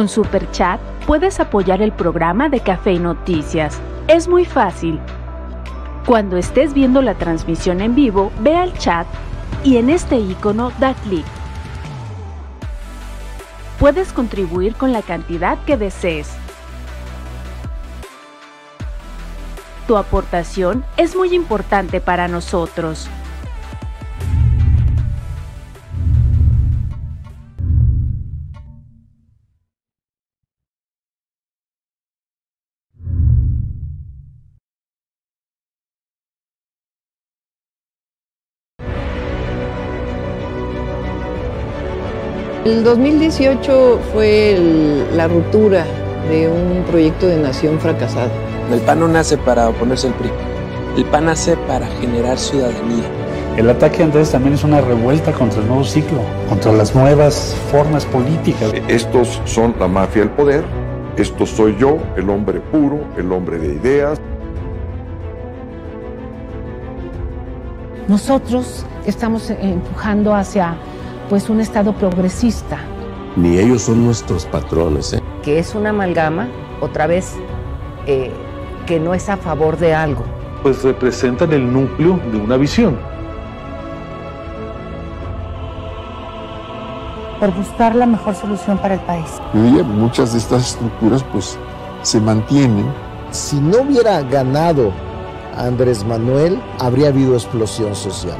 Con Super Chat puedes apoyar el programa de Café y Noticias. Es muy fácil. Cuando estés viendo la transmisión en vivo, ve al chat y en este icono da clic. Puedes contribuir con la cantidad que desees. Tu aportación es muy importante para nosotros. El 2018 fue la ruptura de un proyecto de nación fracasado. El PAN no nace para oponerse al PRI. El PAN nace para generar ciudadanía. El ataque andrés también es una revuelta contra el nuevo ciclo, contra las nuevas formas políticas. Estos son la mafia del poder, esto soy yo, el hombre puro, el hombre de ideas. Nosotros estamos empujando hacia pues un Estado progresista. Ni ellos son nuestros patrones. ¿eh? Que es una amalgama, otra vez, eh, que no es a favor de algo. Pues representan el núcleo de una visión. Por buscar la mejor solución para el país. muchas de estas estructuras pues se mantienen. Si no hubiera ganado Andrés Manuel, habría habido explosión social.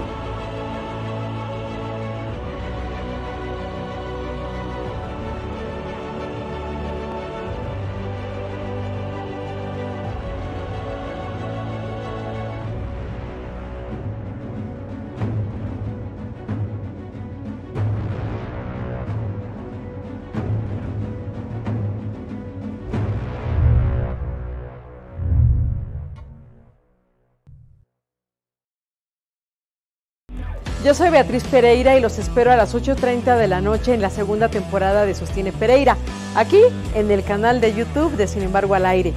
Yo soy Beatriz Pereira y los espero a las 8.30 de la noche en la segunda temporada de Sostiene Pereira, aquí en el canal de YouTube de Sin embargo al aire.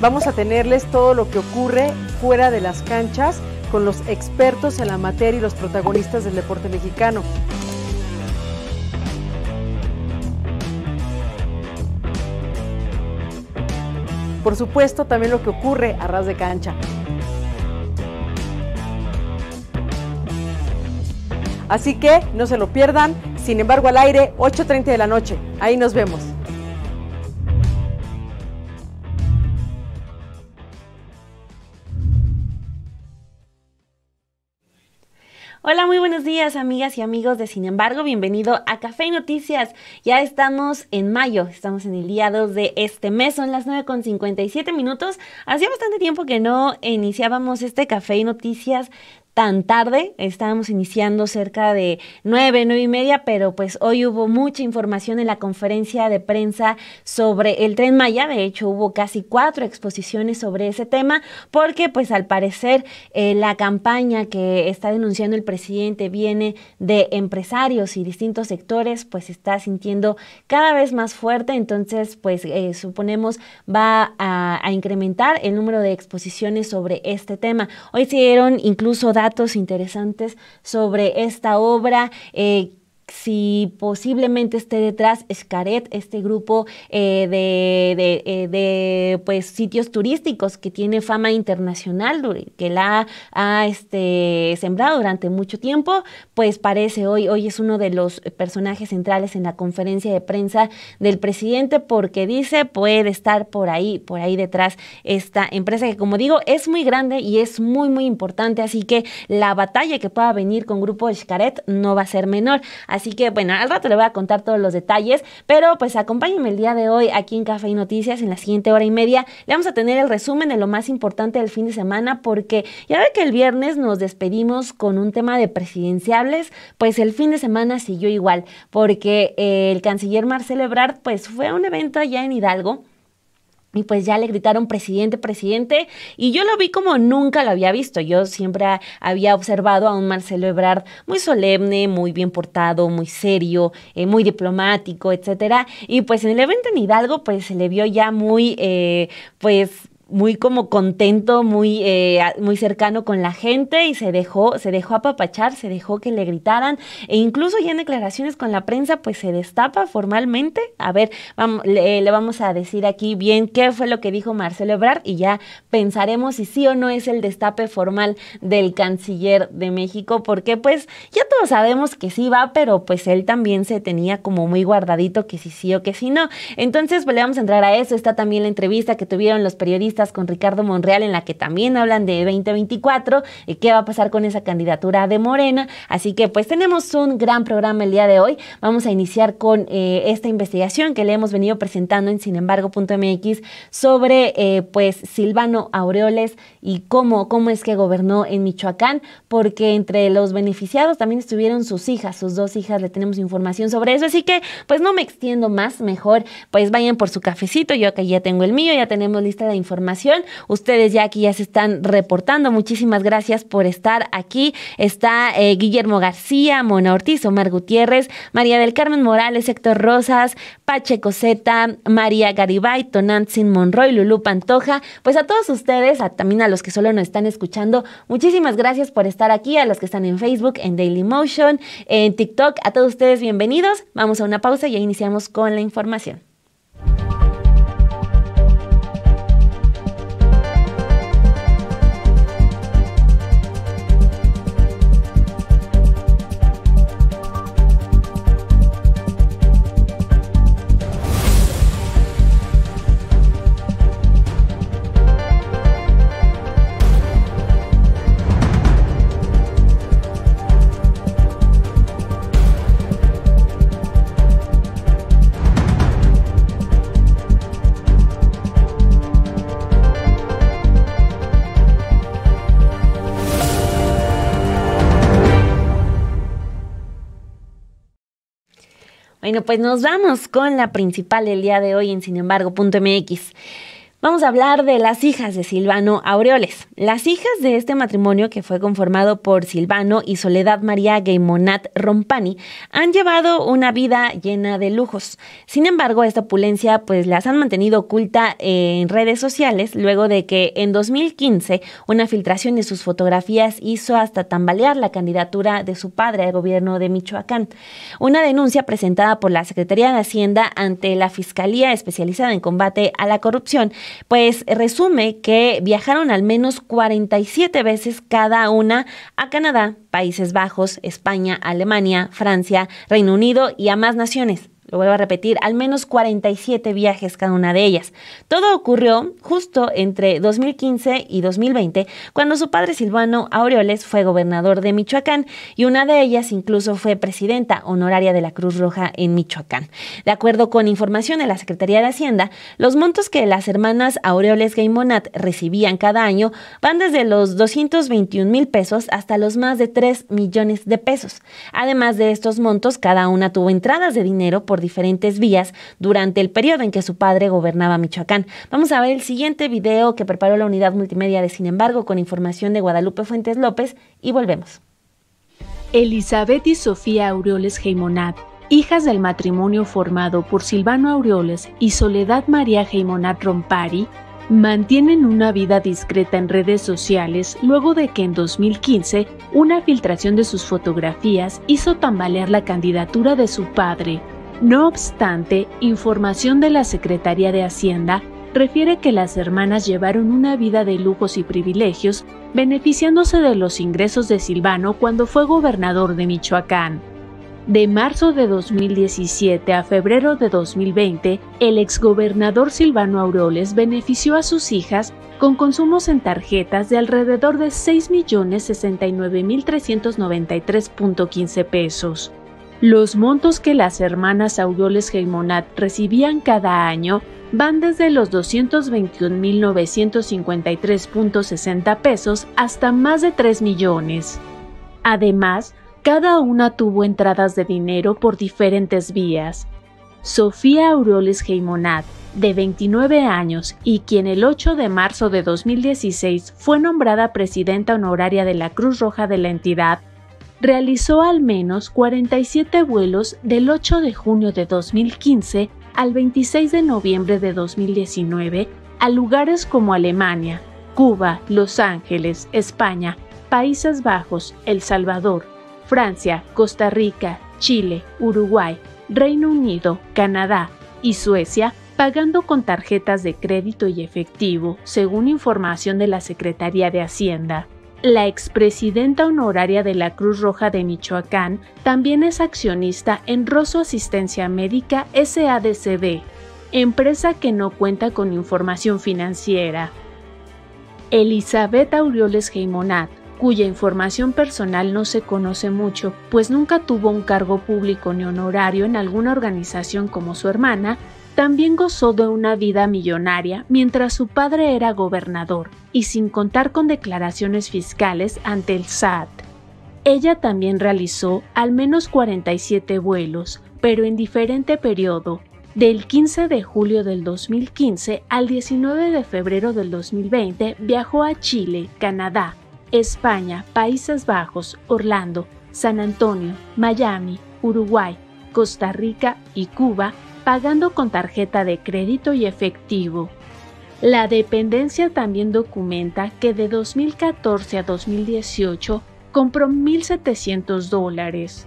Vamos a tenerles todo lo que ocurre fuera de las canchas con los expertos en la materia y los protagonistas del deporte mexicano. por supuesto también lo que ocurre a ras de cancha. Así que no se lo pierdan. Sin embargo, al aire, 8.30 de la noche. Ahí nos vemos. Hola, muy buenos días amigas y amigos de Sin embargo, bienvenido a Café y Noticias. Ya estamos en mayo, estamos en el día 2 de este mes, son las 9.57 minutos. Hacía bastante tiempo que no iniciábamos este Café y Noticias tan tarde. Estábamos iniciando cerca de nueve, nueve y media, pero pues hoy hubo mucha información en la conferencia de prensa sobre el tren Maya. De hecho, hubo casi cuatro exposiciones sobre ese tema, porque pues al parecer eh, la campaña que está denunciando el presidente viene de empresarios y distintos sectores, pues está sintiendo cada vez más fuerte. Entonces, pues eh, suponemos va a, a incrementar el número de exposiciones sobre este tema. Hoy se dieron incluso datos datos interesantes sobre esta obra. Eh, si posiblemente esté detrás Escaret, este grupo eh, eh, de, pues, sitios turísticos que tiene fama internacional, que la ha este, sembrado durante mucho tiempo, pues parece hoy, hoy es uno de los personajes centrales en la conferencia de prensa del presidente porque dice puede estar por ahí, por ahí detrás esta empresa que como digo es muy grande y es muy muy importante, así que la batalla que pueda venir con Grupo Escaret no va a ser menor. Así que bueno, al rato le voy a contar todos los detalles, pero pues acompáñenme el día de hoy aquí en Café y Noticias, en la siguiente hora y media le vamos a tener el resumen de lo más importante del fin de semana, porque ya ve que el viernes nos despedimos con un tema de presidenciables, pues el fin de semana siguió igual, porque el canciller Marcelo Ebrard pues fue a un evento allá en Hidalgo, y pues ya le gritaron presidente, presidente, y yo lo vi como nunca lo había visto. Yo siempre había observado a un Marcelo Ebrard muy solemne, muy bien portado, muy serio, eh, muy diplomático, etcétera. Y pues en el evento en Hidalgo, pues se le vio ya muy, eh, pues muy como contento, muy, eh, muy cercano con la gente y se dejó, se dejó apapachar, se dejó que le gritaran e incluso ya en declaraciones con la prensa pues se destapa formalmente. A ver, vamos, eh, le, vamos a decir aquí bien qué fue lo que dijo Marcelo Ebrard y ya pensaremos si sí o no es el destape formal del canciller de México porque pues ya todos sabemos que sí va, pero pues él también se tenía como muy guardadito que si sí, sí o que si sí, no. Entonces volvemos pues, le vamos a entrar a eso. Está también la entrevista que tuvieron los periodistas con Ricardo Monreal en la que también hablan de 2024, eh, qué va a pasar con esa candidatura de Morena. Así que pues tenemos un gran programa el día de hoy. Vamos a iniciar con eh, esta investigación que le hemos venido presentando en sinembargo.mx sobre eh, pues Silvano Aureoles y cómo, cómo es que gobernó en Michoacán, porque entre los beneficiados también estuvieron sus hijas, sus dos hijas, le tenemos información sobre eso. Así que pues no me extiendo más, mejor pues vayan por su cafecito, yo acá ya tengo el mío, ya tenemos lista de información información. Ustedes ya aquí ya se están reportando. Muchísimas gracias por estar aquí. Está eh, Guillermo García, Mona Ortiz, Omar Gutiérrez, María del Carmen Morales, Héctor Rosas, Pache Coseta, María Garibay, Tonantzin Monroy, Lulú Pantoja. Pues a todos ustedes, también a los que solo nos están escuchando, muchísimas gracias por estar aquí, a los que están en Facebook, en motion en TikTok, a todos ustedes bienvenidos. Vamos a una pausa y ya iniciamos con la información. Bueno, pues nos vamos con la principal del día de hoy en sinembargo.mx. Vamos a hablar de las hijas de Silvano Aureoles. Las hijas de este matrimonio, que fue conformado por Silvano y Soledad María Gaymonat Rompani, han llevado una vida llena de lujos. Sin embargo, esta opulencia pues las han mantenido oculta en redes sociales luego de que en 2015 una filtración de sus fotografías hizo hasta tambalear la candidatura de su padre al gobierno de Michoacán. Una denuncia presentada por la Secretaría de Hacienda ante la Fiscalía Especializada en Combate a la Corrupción pues resume que viajaron al menos 47 veces cada una a Canadá, Países Bajos, España, Alemania, Francia, Reino Unido y a más naciones lo vuelvo a repetir, al menos 47 viajes cada una de ellas. Todo ocurrió justo entre 2015 y 2020, cuando su padre Silvano Aureoles fue gobernador de Michoacán y una de ellas incluso fue presidenta honoraria de la Cruz Roja en Michoacán. De acuerdo con información de la Secretaría de Hacienda, los montos que las hermanas Aureoles Gaimonat recibían cada año van desde los 221 mil pesos hasta los más de 3 millones de pesos. Además de estos montos, cada una tuvo entradas de dinero por diferentes vías durante el periodo en que su padre gobernaba Michoacán. Vamos a ver el siguiente video que preparó la unidad multimedia de Sin embargo con información de Guadalupe Fuentes López y volvemos. Elizabeth y Sofía Aureoles Geimonat, hijas del matrimonio formado por Silvano Aureoles y Soledad María Geimonat Rompari, mantienen una vida discreta en redes sociales luego de que en 2015 una filtración de sus fotografías hizo tambalear la candidatura de su padre, no obstante, información de la Secretaría de Hacienda refiere que las hermanas llevaron una vida de lujos y privilegios, beneficiándose de los ingresos de Silvano cuando fue gobernador de Michoacán. De marzo de 2017 a febrero de 2020, el exgobernador Silvano Auroles benefició a sus hijas con consumos en tarjetas de alrededor de 6.069.393.15 pesos. Los montos que las hermanas Aureoles Geimonat recibían cada año van desde los 221.953.60 pesos hasta más de 3 millones. Además, cada una tuvo entradas de dinero por diferentes vías. Sofía Aureoles Geimonat, de 29 años y quien el 8 de marzo de 2016 fue nombrada presidenta honoraria de la Cruz Roja de la entidad, realizó al menos 47 vuelos del 8 de junio de 2015 al 26 de noviembre de 2019 a lugares como Alemania, Cuba, Los Ángeles, España, Países Bajos, El Salvador, Francia, Costa Rica, Chile, Uruguay, Reino Unido, Canadá y Suecia, pagando con tarjetas de crédito y efectivo, según información de la Secretaría de Hacienda. La expresidenta honoraria de la Cruz Roja de Michoacán también es accionista en Rosso Asistencia Médica S.A.D.C.D., empresa que no cuenta con información financiera. Elizabeth Aureoles Geimonat, cuya información personal no se conoce mucho, pues nunca tuvo un cargo público ni honorario en alguna organización como su hermana, también gozó de una vida millonaria mientras su padre era gobernador y sin contar con declaraciones fiscales ante el SAT. Ella también realizó al menos 47 vuelos, pero en diferente periodo, del 15 de julio del 2015 al 19 de febrero del 2020 viajó a Chile, Canadá, España, Países Bajos, Orlando, San Antonio, Miami, Uruguay, Costa Rica y Cuba pagando con tarjeta de crédito y efectivo. La dependencia también documenta que de 2014 a 2018 compró 1.700 dólares.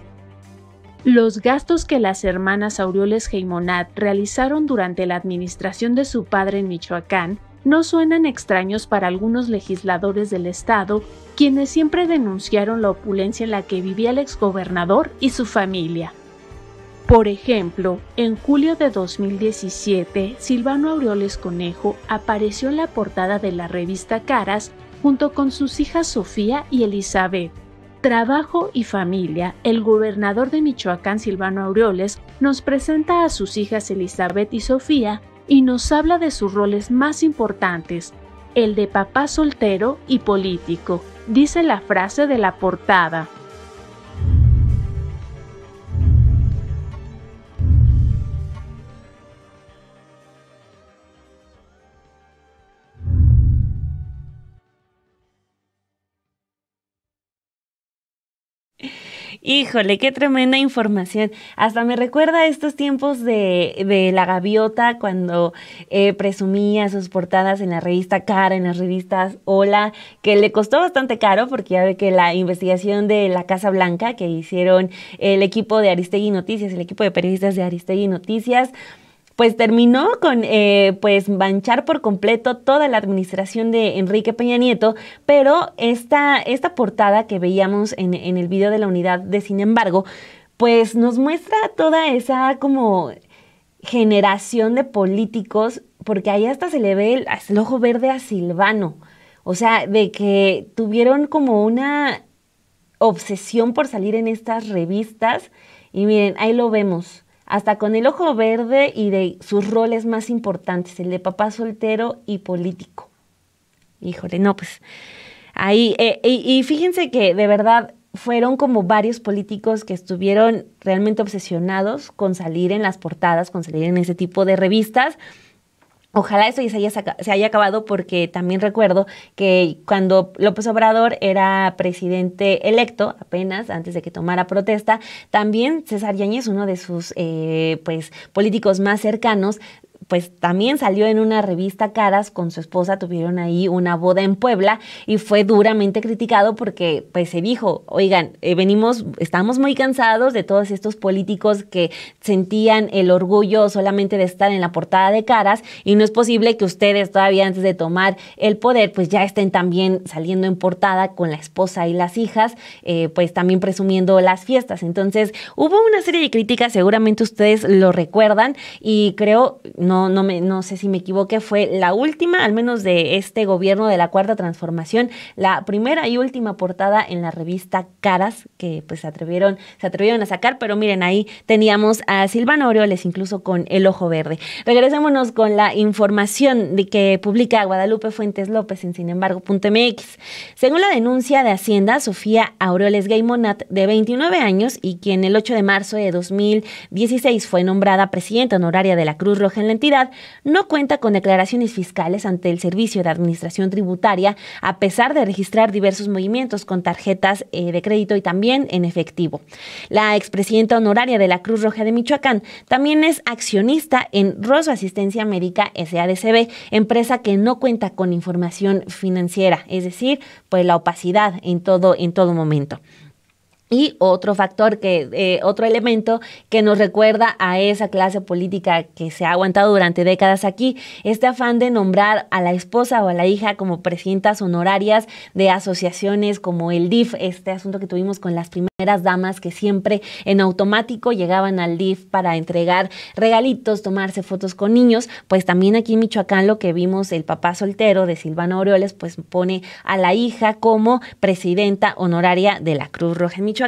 Los gastos que las hermanas Aureoles Geimonat realizaron durante la administración de su padre en Michoacán no suenan extraños para algunos legisladores del Estado, quienes siempre denunciaron la opulencia en la que vivía el exgobernador y su familia. Por ejemplo, en julio de 2017, Silvano Aureoles Conejo apareció en la portada de la revista Caras junto con sus hijas Sofía y Elizabeth. Trabajo y familia, el gobernador de Michoacán, Silvano Aureoles, nos presenta a sus hijas Elizabeth y Sofía y nos habla de sus roles más importantes, el de papá soltero y político, dice la frase de la portada. Híjole, qué tremenda información. Hasta me recuerda estos tiempos de, La Gaviota cuando eh, presumía sus portadas en la revista Cara, en las revistas Hola, que le costó bastante caro porque ya ve que la investigación de la Casa Blanca que hicieron el equipo de Aristegui Noticias, el equipo de periodistas de Aristegui Noticias, pues terminó con eh, pues manchar por completo toda la administración de Enrique Peña Nieto, pero esta, esta portada que veíamos en, el video de la unidad de Sin embargo, pues nos muestra toda esa como generación de políticos, porque ahí hasta se le ve el, el ojo verde a Silvano, o sea, de que tuvieron como una obsesión por salir en estas revistas y miren, ahí lo vemos hasta con el ojo verde y de sus roles más importantes, el de papá soltero y político. Híjole, no, pues ahí, eh, y, y fíjense que de verdad fueron como varios políticos que estuvieron realmente obsesionados con salir en las portadas, con salir en ese tipo de revistas Ojalá eso se haya, acabado porque también recuerdo que cuando López Obrador era presidente electo, apenas antes de que tomara protesta, también César Yañez, uno de sus eh, pues, políticos más cercanos, pues también salió en una revista Caras con su esposa, tuvieron ahí una boda en Puebla y fue duramente criticado porque pues se dijo, oigan, eh, venimos, estamos muy cansados de todos estos políticos que sentían el orgullo solamente de estar en la portada de Caras y no es posible que ustedes todavía antes de tomar el poder pues ya estén también saliendo en portada con la esposa y las hijas, eh, pues también presumiendo las fiestas. Entonces hubo una serie de críticas, seguramente ustedes lo recuerdan y creo, no no, me, sé si me equivoqué, fue la última, al menos de este gobierno de la Cuarta Transformación, la primera y última portada en la revista Caras, que pues se atrevieron, se atrevieron a sacar, pero miren, ahí teníamos a Silvana Aureoles incluso con el ojo verde. Regresémonos con la información de que publica Guadalupe Fuentes López en Embargo.mx Según la denuncia de Hacienda, Sofía Aureoles Monat, de 29 años y quien el 8 de marzo de 2016 fue nombrada presidenta honoraria de la Cruz Roja en no cuenta con declaraciones fiscales ante el Servicio de Administración Tributaria, a pesar de registrar diversos movimientos con tarjetas eh, de crédito y también en efectivo. La expresidenta honoraria de la Cruz Roja de Michoacán también es accionista en Rosso Asistencia Médica SADCB, empresa que no cuenta con información financiera, es decir, pues la opacidad en todo, en todo momento. Y otro factor, que, eh, otro elemento que nos recuerda a esa clase política que se ha aguantado durante décadas aquí, este afán de nombrar a la esposa o a la hija como presidentas honorarias de asociaciones como el DIF, este asunto que tuvimos con las primeras damas que siempre en automático llegaban al DIF para entregar regalitos, tomarse fotos con niños, pues también aquí en Michoacán lo que vimos, el papá soltero de Silvano Aureoles, pues pone a la hija como presidenta honoraria de la Cruz Roja en Michoacán.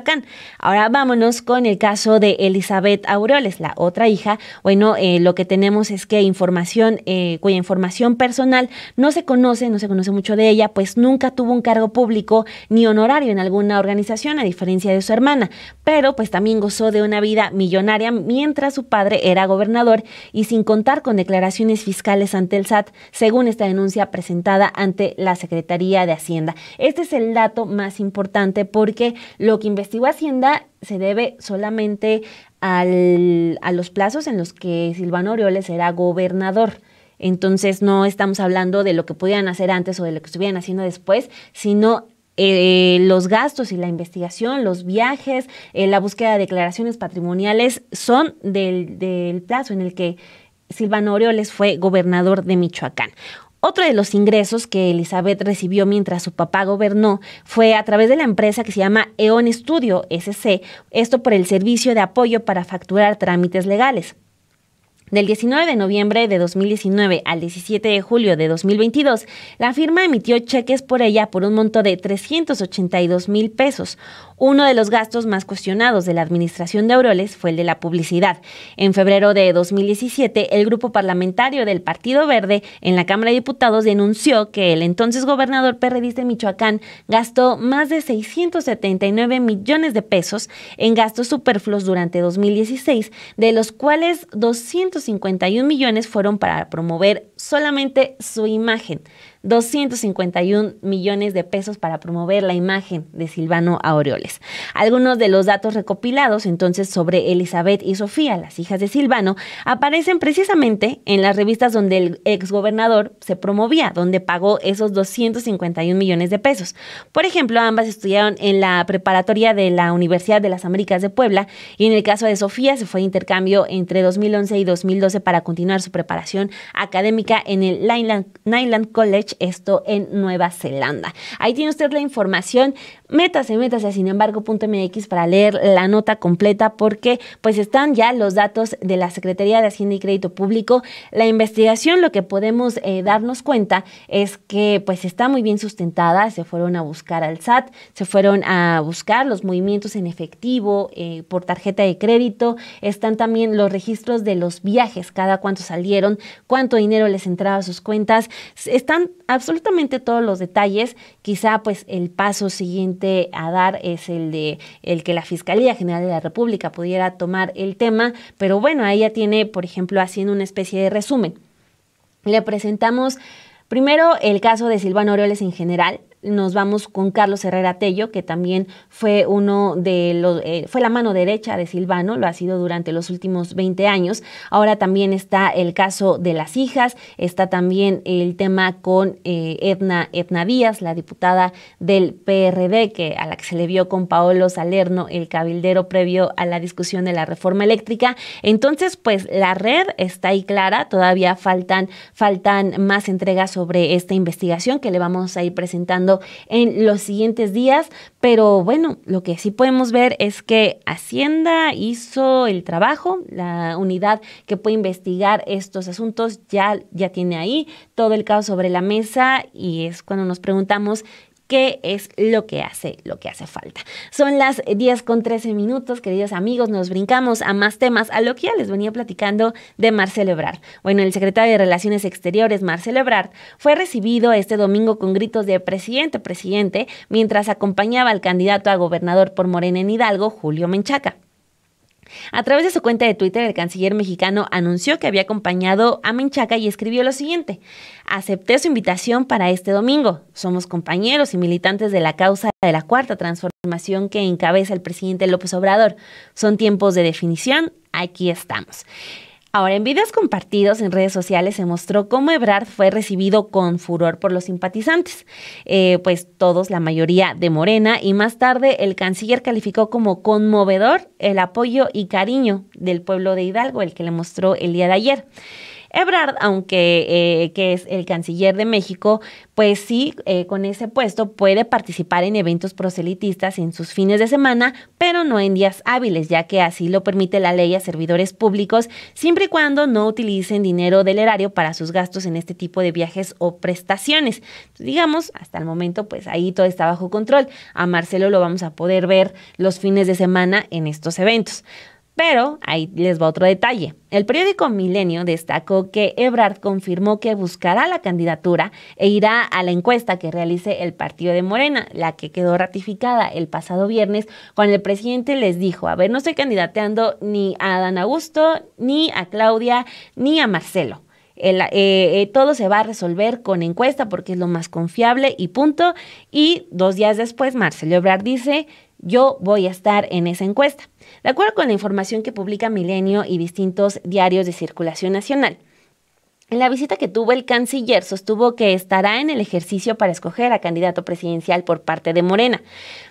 Ahora vámonos con el caso de Elizabeth Aureoles, la otra hija. Bueno, eh, lo que tenemos es que información, eh, cuya información personal no se conoce, no se conoce mucho de ella, pues nunca tuvo un cargo público ni honorario en alguna organización, a diferencia de su hermana, pero pues también gozó de una vida millonaria mientras su padre era gobernador y sin contar con declaraciones fiscales ante el SAT, según esta denuncia presentada ante la Secretaría de Hacienda. Este es el dato más importante porque lo que investiga Hacienda se debe solamente a los plazos en los que Silvano Orioles era gobernador. Entonces no estamos hablando de lo que podían hacer antes o de lo que estuvieran haciendo después, sino eh, los gastos y la investigación, los viajes, eh, la búsqueda de declaraciones patrimoniales son del, del plazo en el que Silvano Aureoles fue gobernador de Michoacán. Otro de los ingresos que Elizabeth recibió mientras su papá gobernó fue a través de la empresa que se llama Eon Studio SC, esto por el servicio de apoyo para facturar trámites legales. Del 19 de noviembre de 2019 al 17 de julio de 2022, la firma emitió cheques por ella por un monto de 382 mil pesos. Uno de los gastos más cuestionados de la administración de Auroles fue el de la publicidad. En febrero de 2017, el grupo parlamentario del Partido Verde en la Cámara de Diputados denunció que el entonces gobernador Pérez de Michoacán gastó más de 679 millones de pesos en gastos superfluos durante 2016, de los cuales 200 51 millones fueron para promover solamente su imagen, 251 millones de pesos para promover la imagen de Silvano Aureoles. Algunos de los datos recopilados entonces sobre Elizabeth y Sofía, las hijas de Silvano, aparecen precisamente en las revistas donde el exgobernador se promovía, donde pagó esos 251 millones de pesos. Por ejemplo, ambas estudiaron en la preparatoria de la Universidad de las Américas de Puebla y en el caso de Sofía se fue de intercambio entre 2011 y 2012 para continuar su preparación académica en el Nyland College esto en Nueva Zelanda. Ahí tiene usted la información métase, métase a MX para leer la nota completa porque pues están ya los datos de la Secretaría de Hacienda y Crédito Público. La investigación lo que podemos eh, darnos cuenta es que pues está muy bien sustentada, se fueron a buscar al SAT, se fueron a buscar los movimientos en efectivo eh, por tarjeta de crédito, están también los registros de los viajes, cada cuánto salieron, cuánto dinero les entraba a sus cuentas, están absolutamente todos los detalles, quizá pues el paso siguiente a dar es el de el que la Fiscalía General de la República pudiera tomar el tema, pero bueno, ahí ya tiene, por ejemplo, haciendo una especie de resumen. Le presentamos Primero, el caso de Silvano Aureoles en general, nos vamos con Carlos Herrera Tello, que también fue uno de los, eh, fue la mano derecha de Silvano, lo ha sido durante los últimos 20 años. Ahora también está el caso de las hijas, está también el tema con eh, Edna, Edna Díaz, la diputada del PRD, que a la que se le vio con Paolo Salerno, el cabildero previo a la discusión de la reforma eléctrica. Entonces, pues la red está ahí clara, todavía faltan, faltan más entregas sobre esta investigación que le vamos a ir presentando en los siguientes días, pero bueno, lo que sí podemos ver es que Hacienda hizo el trabajo, la unidad que puede investigar estos asuntos ya, ya tiene ahí todo el caso sobre la mesa y es cuando nos preguntamos qué es lo que hace, lo que hace falta. Son las 10 con 13 minutos, queridos amigos, nos brincamos a más temas, a lo que ya les venía platicando de Marcelo Ebrard. Bueno, el secretario de Relaciones Exteriores, Marcelo Ebrard, fue recibido este domingo con gritos de presidente, presidente, mientras acompañaba al candidato a gobernador por Morena en Hidalgo, Julio Menchaca. A través de su cuenta de Twitter, el canciller mexicano anunció que había acompañado a Menchaca y escribió lo siguiente. Acepté su invitación para este domingo. Somos compañeros y militantes de la causa de la cuarta transformación que encabeza el presidente López Obrador. Son tiempos de definición. Aquí estamos. Ahora, en videos compartidos en redes sociales se mostró cómo Ebrard fue recibido con furor por los simpatizantes, eh, pues todos, la mayoría de Morena, y más tarde el canciller calificó como conmovedor el apoyo y cariño del pueblo de Hidalgo, el que le mostró el día de ayer. Ebrard, aunque eh, que es el canciller de México, pues sí, eh, con ese puesto puede participar en eventos proselitistas en sus fines de semana, pero no en días hábiles, ya que así lo permite la ley a servidores públicos, siempre y cuando no utilicen dinero del erario para sus gastos en este tipo de viajes o prestaciones. digamos, hasta el momento, pues ahí todo está bajo control. A Marcelo lo vamos a poder ver los fines de semana en estos eventos. Pero ahí les va otro detalle. El periódico Milenio destacó que Ebrard confirmó que buscará la candidatura e irá a la encuesta que realice el partido de Morena, la que quedó ratificada el pasado viernes cuando el presidente les dijo, a ver, no estoy candidateando ni a Adán Augusto, ni a Claudia, ni a Marcelo. Eh, eh, todo se va a resolver con encuesta porque es lo más confiable y punto. Y dos días después, Marcelo Ebrard dice, yo voy a estar en esa encuesta, de acuerdo con la información que publica Milenio y distintos diarios de circulación nacional. En la visita que tuvo el canciller sostuvo que estará en el ejercicio para escoger a candidato presidencial por parte de Morena.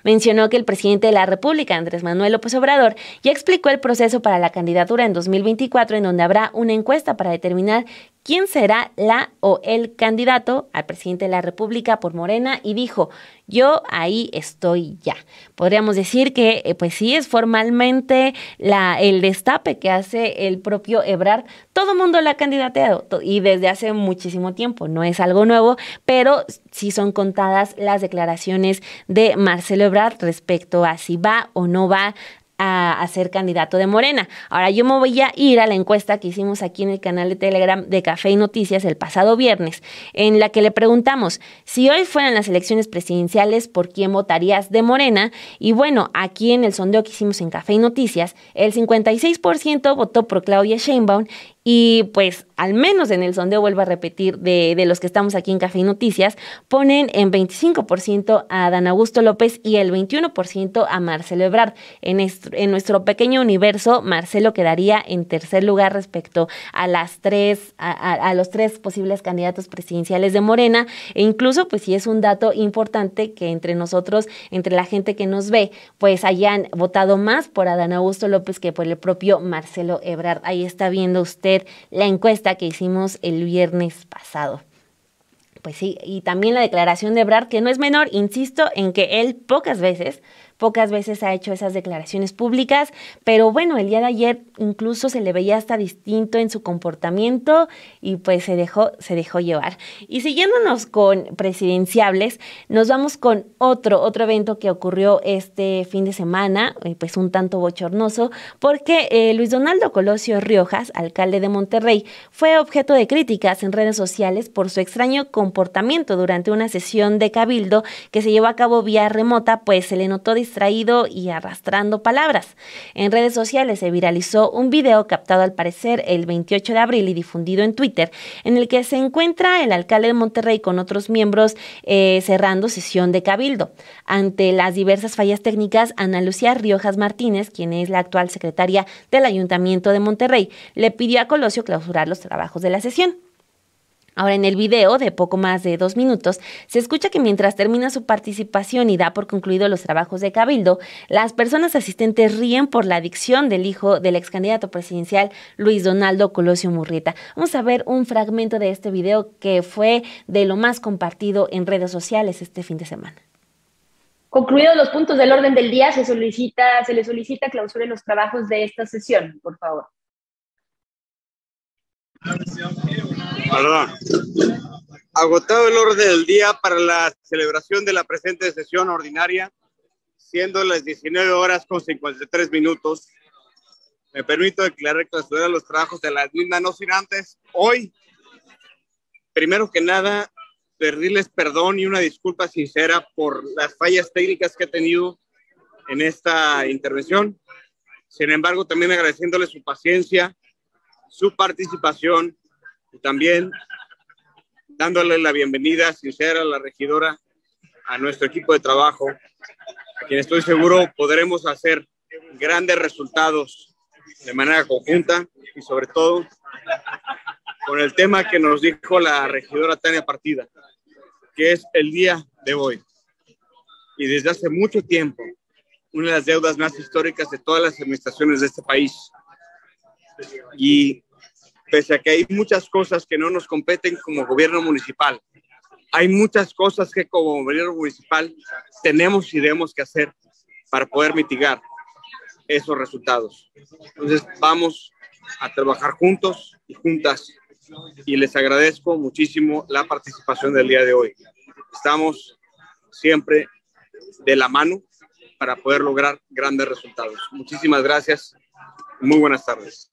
Mencionó que el presidente de la República, Andrés Manuel López Obrador, ya explicó el proceso para la candidatura en 2024 en donde habrá una encuesta para determinar quién será la o el candidato al presidente de la República por Morena y dijo, yo ahí estoy ya. Podríamos decir que, eh, pues sí, es formalmente la, el destape que hace el propio Ebrard. Todo mundo la ha candidateado y desde hace muchísimo tiempo, no es algo nuevo, pero sí son contadas las declaraciones de Marcelo Ebrard respecto a si va o no va a, ser candidato de Morena. Ahora yo me voy a ir a la encuesta que hicimos aquí en el canal de Telegram de Café y Noticias el pasado viernes, en la que le preguntamos si hoy fueran las elecciones presidenciales, ¿por quién votarías de Morena? Y bueno, aquí en el sondeo que hicimos en Café y Noticias, el 56% votó por Claudia Sheinbaum y pues al menos en el sondeo, vuelvo a repetir, de, de los que estamos aquí en Café y Noticias, ponen en 25% a Dan Augusto López y el 21% a Marcelo Ebrard. En, en nuestro pequeño universo, Marcelo quedaría en tercer lugar respecto a, las tres, a, los tres posibles candidatos presidenciales de Morena. E incluso, pues sí es un dato importante que entre nosotros, entre la gente que nos ve, pues hayan votado más por Adán Augusto López que por el propio Marcelo Ebrard. Ahí está viendo usted la encuesta que hicimos el viernes pasado. Pues sí, y también la declaración de Brad, que no es menor, insisto en que él pocas veces pocas veces ha hecho esas declaraciones públicas, pero bueno, el día de ayer incluso se le veía hasta distinto en su comportamiento y pues se dejó, se dejó llevar. Y siguiéndonos con presidenciables, nos vamos con otro, otro evento que ocurrió este fin de semana, eh, pues un tanto bochornoso, porque eh, Luis Donaldo Colosio Riojas, alcalde de Monterrey, fue objeto de críticas en redes sociales por su extraño comportamiento durante una sesión de cabildo que se llevó a cabo vía remota, pues se le notó distinto distraído y arrastrando palabras. En redes sociales se viralizó un video captado al parecer el 28 de abril y difundido en Twitter, en el que se encuentra el alcalde de Monterrey con otros miembros eh, cerrando sesión de cabildo. Ante las diversas fallas técnicas, Ana Lucía Riojas Martínez, quien es la actual secretaria del Ayuntamiento de Monterrey, le pidió a Colosio clausurar los trabajos de la sesión. Ahora, en el video de poco más de dos minutos, se escucha que mientras termina su participación y da por concluido los trabajos de Cabildo, las personas asistentes ríen por la adicción del hijo del ex candidato presidencial Luis Donaldo Colosio Murrieta. Vamos a ver un fragmento de este video que fue de lo más compartido en redes sociales este fin de semana. Concluidos los puntos del orden del día, se solicita, se le solicita en los trabajos de esta sesión, por favor. Perdón. Agotado el orden del día para la celebración de la presente sesión ordinaria, siendo las 19 horas con 53 minutos, me permito declarar de los trabajos de las mismas, no sin antes. Hoy, primero que nada, pedirles perdón y una disculpa sincera por las fallas técnicas que he tenido en esta intervención. Sin embargo, también agradeciéndoles su paciencia su participación y también dándole la bienvenida sincera a la regidora, a nuestro equipo de trabajo, a quien estoy seguro podremos hacer grandes resultados de manera conjunta y sobre todo con el tema que nos dijo la regidora Tania Partida, que es el día de hoy. Y desde hace mucho tiempo, una de las deudas más históricas de todas las administraciones de este país, y pese a que hay muchas cosas que no nos competen como gobierno municipal, hay muchas cosas que como gobierno municipal tenemos y debemos que hacer para poder mitigar esos resultados. Entonces vamos a trabajar juntos y juntas y les agradezco muchísimo la participación del día de hoy. Estamos siempre de la mano para poder lograr grandes resultados. Muchísimas gracias muy buenas tardes.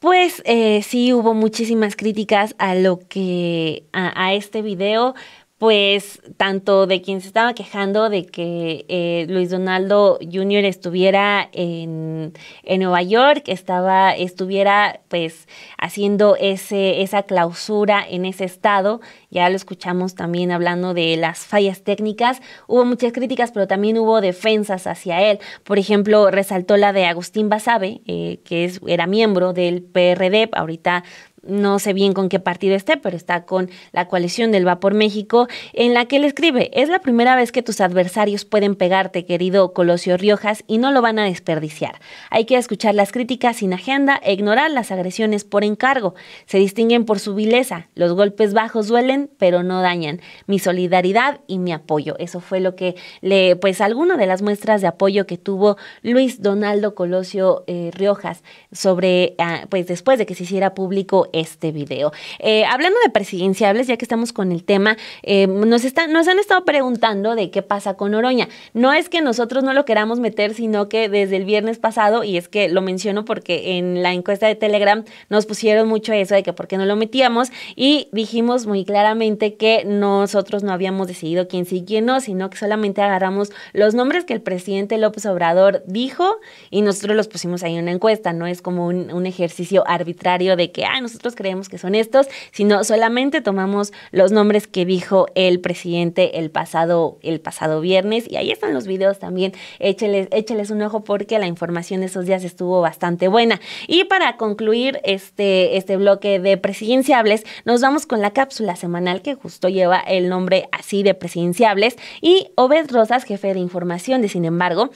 Pues eh, sí, hubo muchísimas críticas a lo que, a, a este video, pues tanto de quien se estaba quejando de que eh, Luis Donaldo Jr. estuviera en, en, Nueva York, estaba, estuviera pues haciendo ese, esa clausura en ese estado, ya lo escuchamos también hablando de las fallas técnicas, hubo muchas críticas, pero también hubo defensas hacia él. Por ejemplo, resaltó la de Agustín Basabe, eh, que es, era miembro del PRD, ahorita no sé bien con qué partido esté, pero está con la coalición del Vapor México, en la que él escribe, es la primera vez que tus adversarios pueden pegarte, querido Colosio Riojas, y no lo van a desperdiciar. Hay que escuchar las críticas sin agenda e ignorar las agresiones por encargo. Se distinguen por su vileza, los golpes bajos duelen, pero no dañan. Mi solidaridad y mi apoyo. Eso fue lo que le, pues, alguna de las muestras de apoyo que tuvo Luis Donaldo Colosio eh, Riojas sobre, ah, pues, después de que se hiciera público este video. Eh, hablando de presidenciables, ya que estamos con el tema, eh, nos, está, nos han estado preguntando de qué pasa con Oroña. No es que nosotros no lo queramos meter, sino que desde el viernes pasado, y es que lo menciono porque en la encuesta de Telegram nos pusieron mucho eso de que por qué no lo metíamos y dijimos muy claramente que nosotros no habíamos decidido quién sí, y quién no, sino que solamente agarramos los nombres que el presidente López Obrador dijo y nosotros los pusimos ahí en una encuesta, no es como un, ejercicio arbitrario de que, ah, nosotros creemos que son estos, sino solamente tomamos los nombres que dijo el presidente el pasado, el pasado viernes. Y ahí están los videos también. Écheles, écheles un ojo porque la información de esos días estuvo bastante buena. Y para concluir este, este bloque de presidenciables, nos vamos con la cápsula semanal que justo lleva el nombre así de presidenciables. Y Obed Rosas, jefe de información de Sin embargo,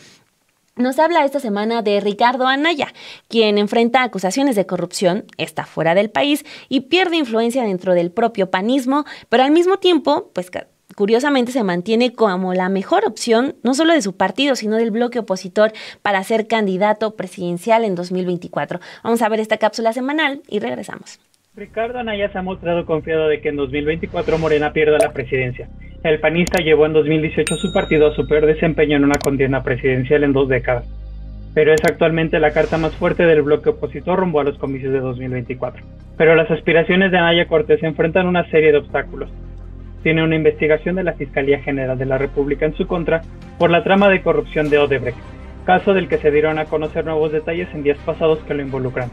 nos habla esta semana de Ricardo Anaya, quien enfrenta acusaciones de corrupción, está fuera del país y pierde influencia dentro del propio panismo, pero al mismo tiempo, pues curiosamente se mantiene como la mejor opción, no solo de su partido, sino del bloque opositor para ser candidato presidencial en 2024. Vamos a ver esta cápsula semanal y regresamos. Ricardo Anaya se ha mostrado confiado de que en 2024 Morena pierda la presidencia. El panista llevó en 2018 a su partido a su peor desempeño en una contienda presidencial en dos décadas, pero es actualmente la carta más fuerte del bloque opositor rumbo a los comicios de 2024. Pero las aspiraciones de Anaya Cortés enfrentan una serie de obstáculos. Tiene una investigación de la Fiscalía General de la República en su contra por la trama de corrupción de Odebrecht, caso del que se dieron a conocer nuevos detalles en días pasados que lo involucran.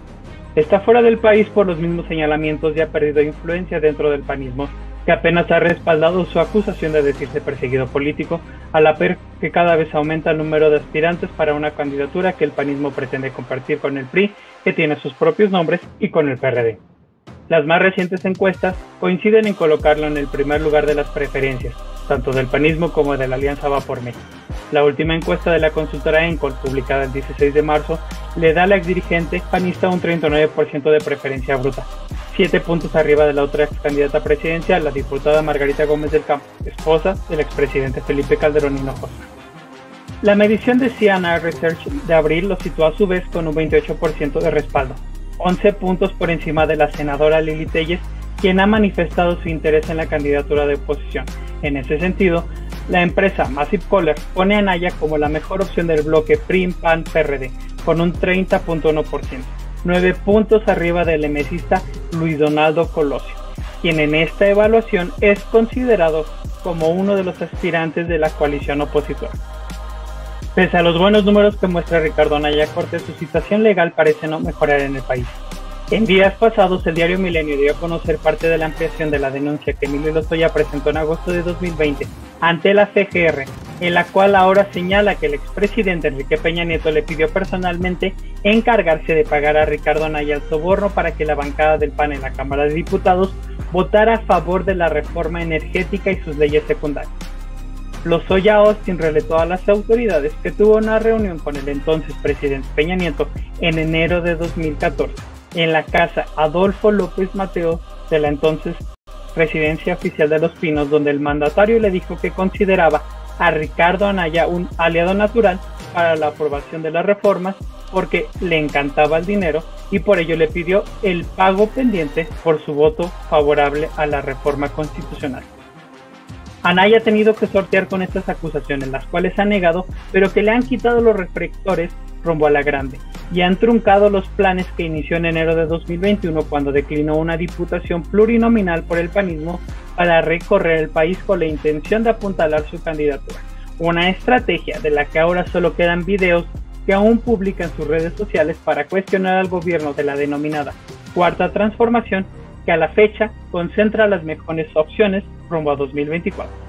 Está fuera del país por los mismos señalamientos y ha perdido influencia dentro del panismo, que apenas ha respaldado su acusación de decirse perseguido político, a la per que cada vez aumenta el número de aspirantes para una candidatura que el panismo pretende compartir con el PRI, que tiene sus propios nombres, y con el PRD. Las más recientes encuestas coinciden en colocarlo en el primer lugar de las preferencias, tanto del panismo como de la Alianza Va por México. La última encuesta de la consultora Encol, publicada el 16 de marzo, le da al dirigente panista un 39% de preferencia bruta, siete puntos arriba de la otra ex candidata presidencial, la diputada Margarita Gómez del Campo, esposa del expresidente Felipe Calderón Hinojosa. La medición de CNA Research de abril lo sitúa a su vez con un 28% de respaldo, 11 puntos por encima de la senadora Lili Telles, quien ha manifestado su interés en la candidatura de oposición. En ese sentido, la empresa Massive Collar pone a Naya como la mejor opción del bloque PRIM-PAN-PRD, con un 30.1%, nueve puntos arriba del emesista Luis Donaldo Colosio, quien en esta evaluación es considerado como uno de los aspirantes de la coalición opositora. Pese a los buenos números que muestra Ricardo Nayacorte, su situación legal parece no mejorar en el país. En días pasados, el diario Milenio dio a conocer parte de la ampliación de la denuncia que Emilio Lozoya presentó en agosto de 2020 ante la CGR, en la cual ahora señala que el expresidente Enrique Peña Nieto le pidió personalmente encargarse de pagar a Ricardo Anaya el soborno para que la bancada del PAN en la Cámara de Diputados votara a favor de la reforma energética y sus leyes secundarias. Lozoya Austin relató a las autoridades que tuvo una reunión con el entonces presidente Peña Nieto en enero de 2014 en la casa Adolfo López Mateo de la entonces residencia oficial de Los Pinos, donde el mandatario le dijo que consideraba a Ricardo Anaya un aliado natural para la aprobación de las reformas porque le encantaba el dinero y por ello le pidió el pago pendiente por su voto favorable a la reforma constitucional. Anaya ha tenido que sortear con estas acusaciones, las cuales ha negado, pero que le han quitado los reflectores rumbo a la Grande y han truncado los planes que inició en enero de 2021 cuando declinó una diputación plurinominal por el panismo para recorrer el país con la intención de apuntalar su candidatura. Una estrategia de la que ahora solo quedan videos que aún publican sus redes sociales para cuestionar al gobierno de la denominada Cuarta Transformación, que a la fecha concentra las mejores opciones rumbo a 2024.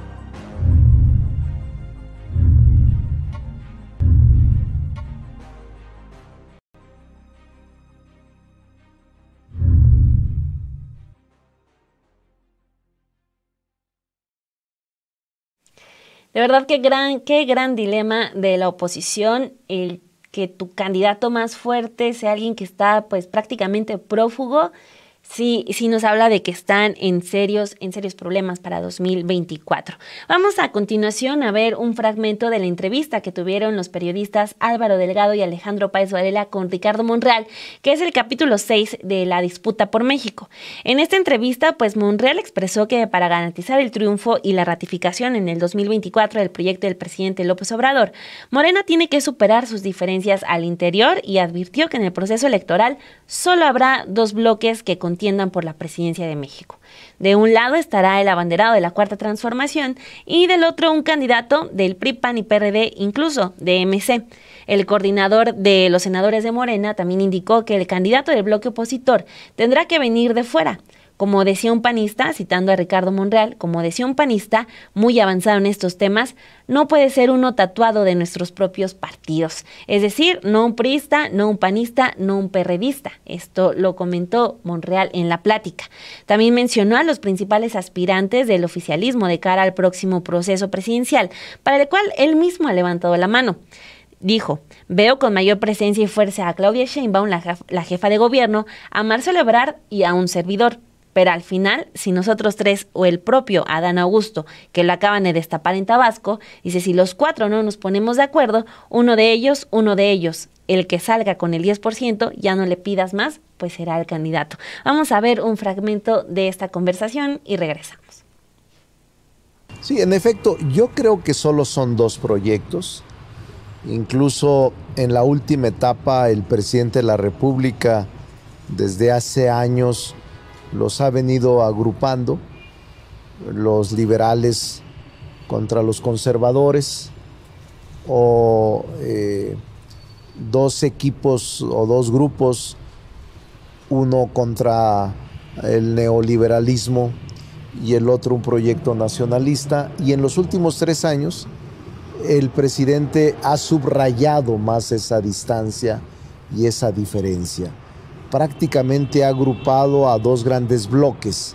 De verdad, qué gran, qué gran dilema de la oposición el que tu candidato más fuerte sea alguien que está pues prácticamente prófugo sí, sí nos habla de que están en serios, en serios problemas para 2024. Vamos a continuación a ver un fragmento de la entrevista que tuvieron los periodistas Álvaro Delgado y Alejandro Páez Varela con Ricardo Monreal, que es el capítulo 6 de la disputa por México. En esta entrevista, pues Monreal expresó que para garantizar el triunfo y la ratificación en el 2024 del proyecto del presidente López Obrador, Morena tiene que superar sus diferencias al interior y advirtió que en el proceso electoral solo habrá dos bloques que entiendan por la presidencia de México. De un lado estará el abanderado de la Cuarta Transformación y del otro un candidato del PRI, PAN y PRD, incluso de MC. El coordinador de los senadores de Morena también indicó que el candidato del bloque opositor tendrá que venir de fuera. Como decía un panista, citando a Ricardo Monreal, como decía un panista muy avanzado en estos temas, no puede ser uno tatuado de nuestros propios partidos. Es decir, no un priista, no un panista, no un perredista. Esto lo comentó Monreal en la plática. También mencionó a los principales aspirantes del oficialismo de cara al próximo proceso presidencial, para el cual él mismo ha levantado la mano. Dijo, veo con mayor presencia y fuerza a Claudia Sheinbaum, la, la jefa de gobierno, a Marcelo Ebrard y a un servidor. Pero al final, si nosotros tres o el propio Adán Augusto, que lo acaban de destapar en Tabasco, dice, si los cuatro no nos ponemos de acuerdo, uno de ellos, uno de ellos, el que salga con el 10%, ya no le pidas más, pues será el candidato. Vamos a ver un fragmento de esta conversación y regresamos. Sí, en efecto, yo creo que solo son dos proyectos. Incluso en la última etapa, el presidente de la República, desde hace años, los ha venido agrupando, los liberales contra los conservadores, o eh, dos equipos o dos grupos, uno contra el neoliberalismo y el otro un proyecto nacionalista. Y en los últimos tres años el presidente ha subrayado más esa distancia y esa diferencia prácticamente ha agrupado a dos grandes bloques,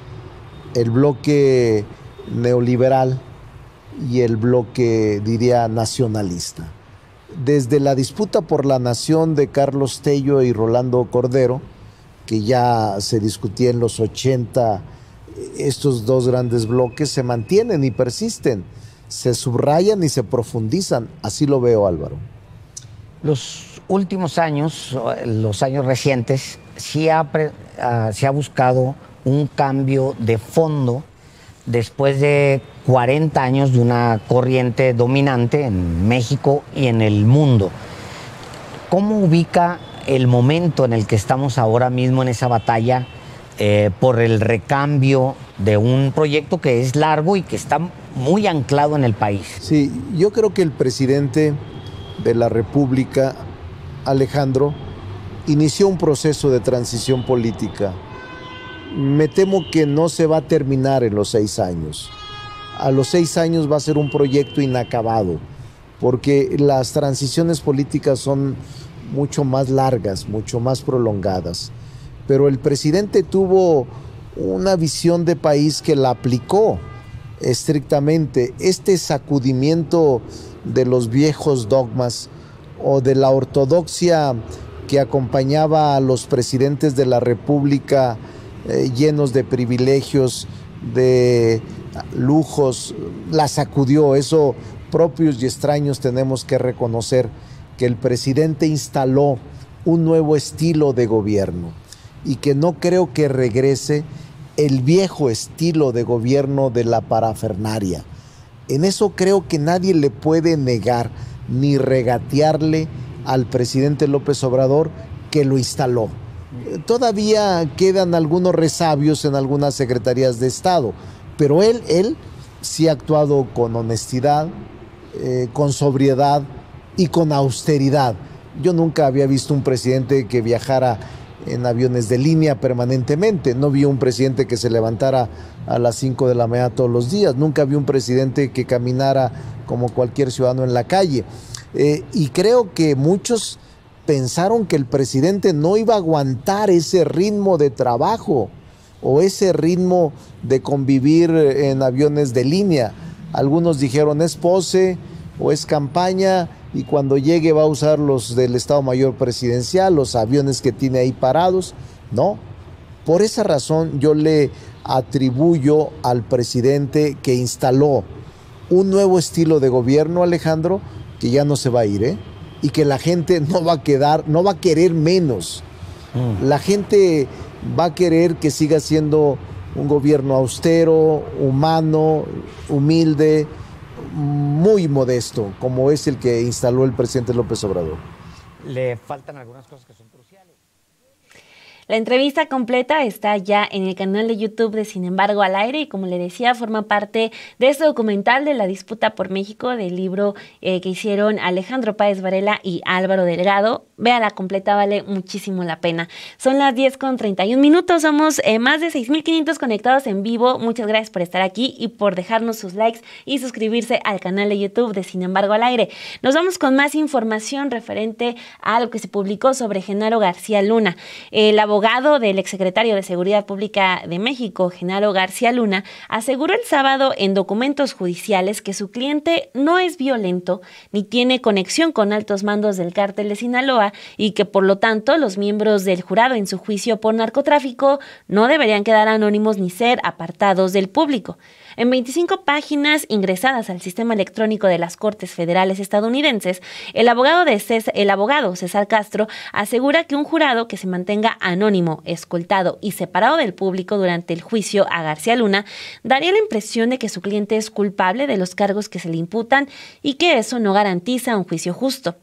el bloque neoliberal y el bloque, diría, nacionalista. Desde la disputa por la nación de Carlos Tello y Rolando Cordero, que ya se discutía en los 80, estos dos grandes bloques se mantienen y persisten, se subrayan y se profundizan. Así lo veo, Álvaro. Los últimos años, los años recientes, se ah, ha, buscado un cambio de fondo después de 40 años de una corriente dominante en México y en el mundo. ¿Cómo ubica el momento en el que estamos ahora mismo en esa batalla eh, por el recambio de un proyecto que es largo y que está muy anclado en el país? Sí, yo creo que el presidente de la República, Alejandro, inició un proceso de transición política. Me temo que no se va a terminar en los seis años. A los seis años va a ser un proyecto inacabado, porque las transiciones políticas son mucho más largas, mucho más prolongadas. Pero el presidente tuvo una visión de país que la aplicó estrictamente. Este sacudimiento de los viejos dogmas o de la ortodoxia que acompañaba a los presidentes de la República eh, llenos de privilegios, de lujos, la sacudió. Eso propios y extraños tenemos que reconocer que el presidente instaló un nuevo estilo de gobierno y que no creo que regrese el viejo estilo de gobierno de la parafernaria. En eso creo que nadie le puede negar ni regatearle al presidente López Obrador que lo instaló. Todavía quedan algunos resabios en algunas secretarías de Estado, pero él, él sí ha actuado con honestidad, eh, con sobriedad y con austeridad. Yo nunca había visto un presidente que viajara en aviones de línea permanentemente. No vi un presidente que se levantara a las 5 de la mañana todos los días. Nunca vi un presidente que caminara como cualquier ciudadano en la calle. Eh, y creo que muchos pensaron que el presidente no iba a aguantar ese ritmo de trabajo o ese ritmo de convivir en aviones de línea. Algunos dijeron es pose o es campaña y cuando llegue va a usar los del Estado Mayor Presidencial, los aviones que tiene ahí parados. No, por esa razón yo le atribuyo al presidente que instaló un nuevo estilo de gobierno, Alejandro, que ya no se va a ir, ¿eh? Y que la gente no va a quedar, no va a querer menos. Mm. La gente va a querer que siga siendo un gobierno austero, humano, humilde, muy modesto, como es el que instaló el presidente López Obrador. Le faltan algunas cosas que son... La entrevista completa está ya en el canal de YouTube de Sin embargo al aire y como le decía forma parte de este documental de la disputa por México del libro eh, que hicieron Alejandro Páez Varela y Álvaro Delgado. vea la completa, vale muchísimo la pena. Son las 10 con 31 minutos, somos eh, más de 6.500 conectados en vivo. Muchas gracias por estar aquí y por dejarnos sus likes y suscribirse al canal de YouTube de Sin embargo al aire. Nos vamos con más información referente a lo que se publicó sobre Genaro García Luna, el eh, abogado del exsecretario de Seguridad Pública de México, Genaro García Luna, aseguró el sábado en documentos judiciales que su cliente no es violento ni tiene conexión con altos mandos del cártel de Sinaloa y que por lo tanto los miembros del jurado en su juicio por narcotráfico no deberían quedar anónimos ni ser apartados del público. En 25 páginas ingresadas al sistema electrónico de las Cortes Federales estadounidenses, el abogado, de el César Castro asegura que un jurado que se mantenga anónimo, escoltado y separado del público durante el juicio a García Luna daría la impresión de que su cliente es culpable de los cargos que se le imputan y que eso no garantiza un juicio justo.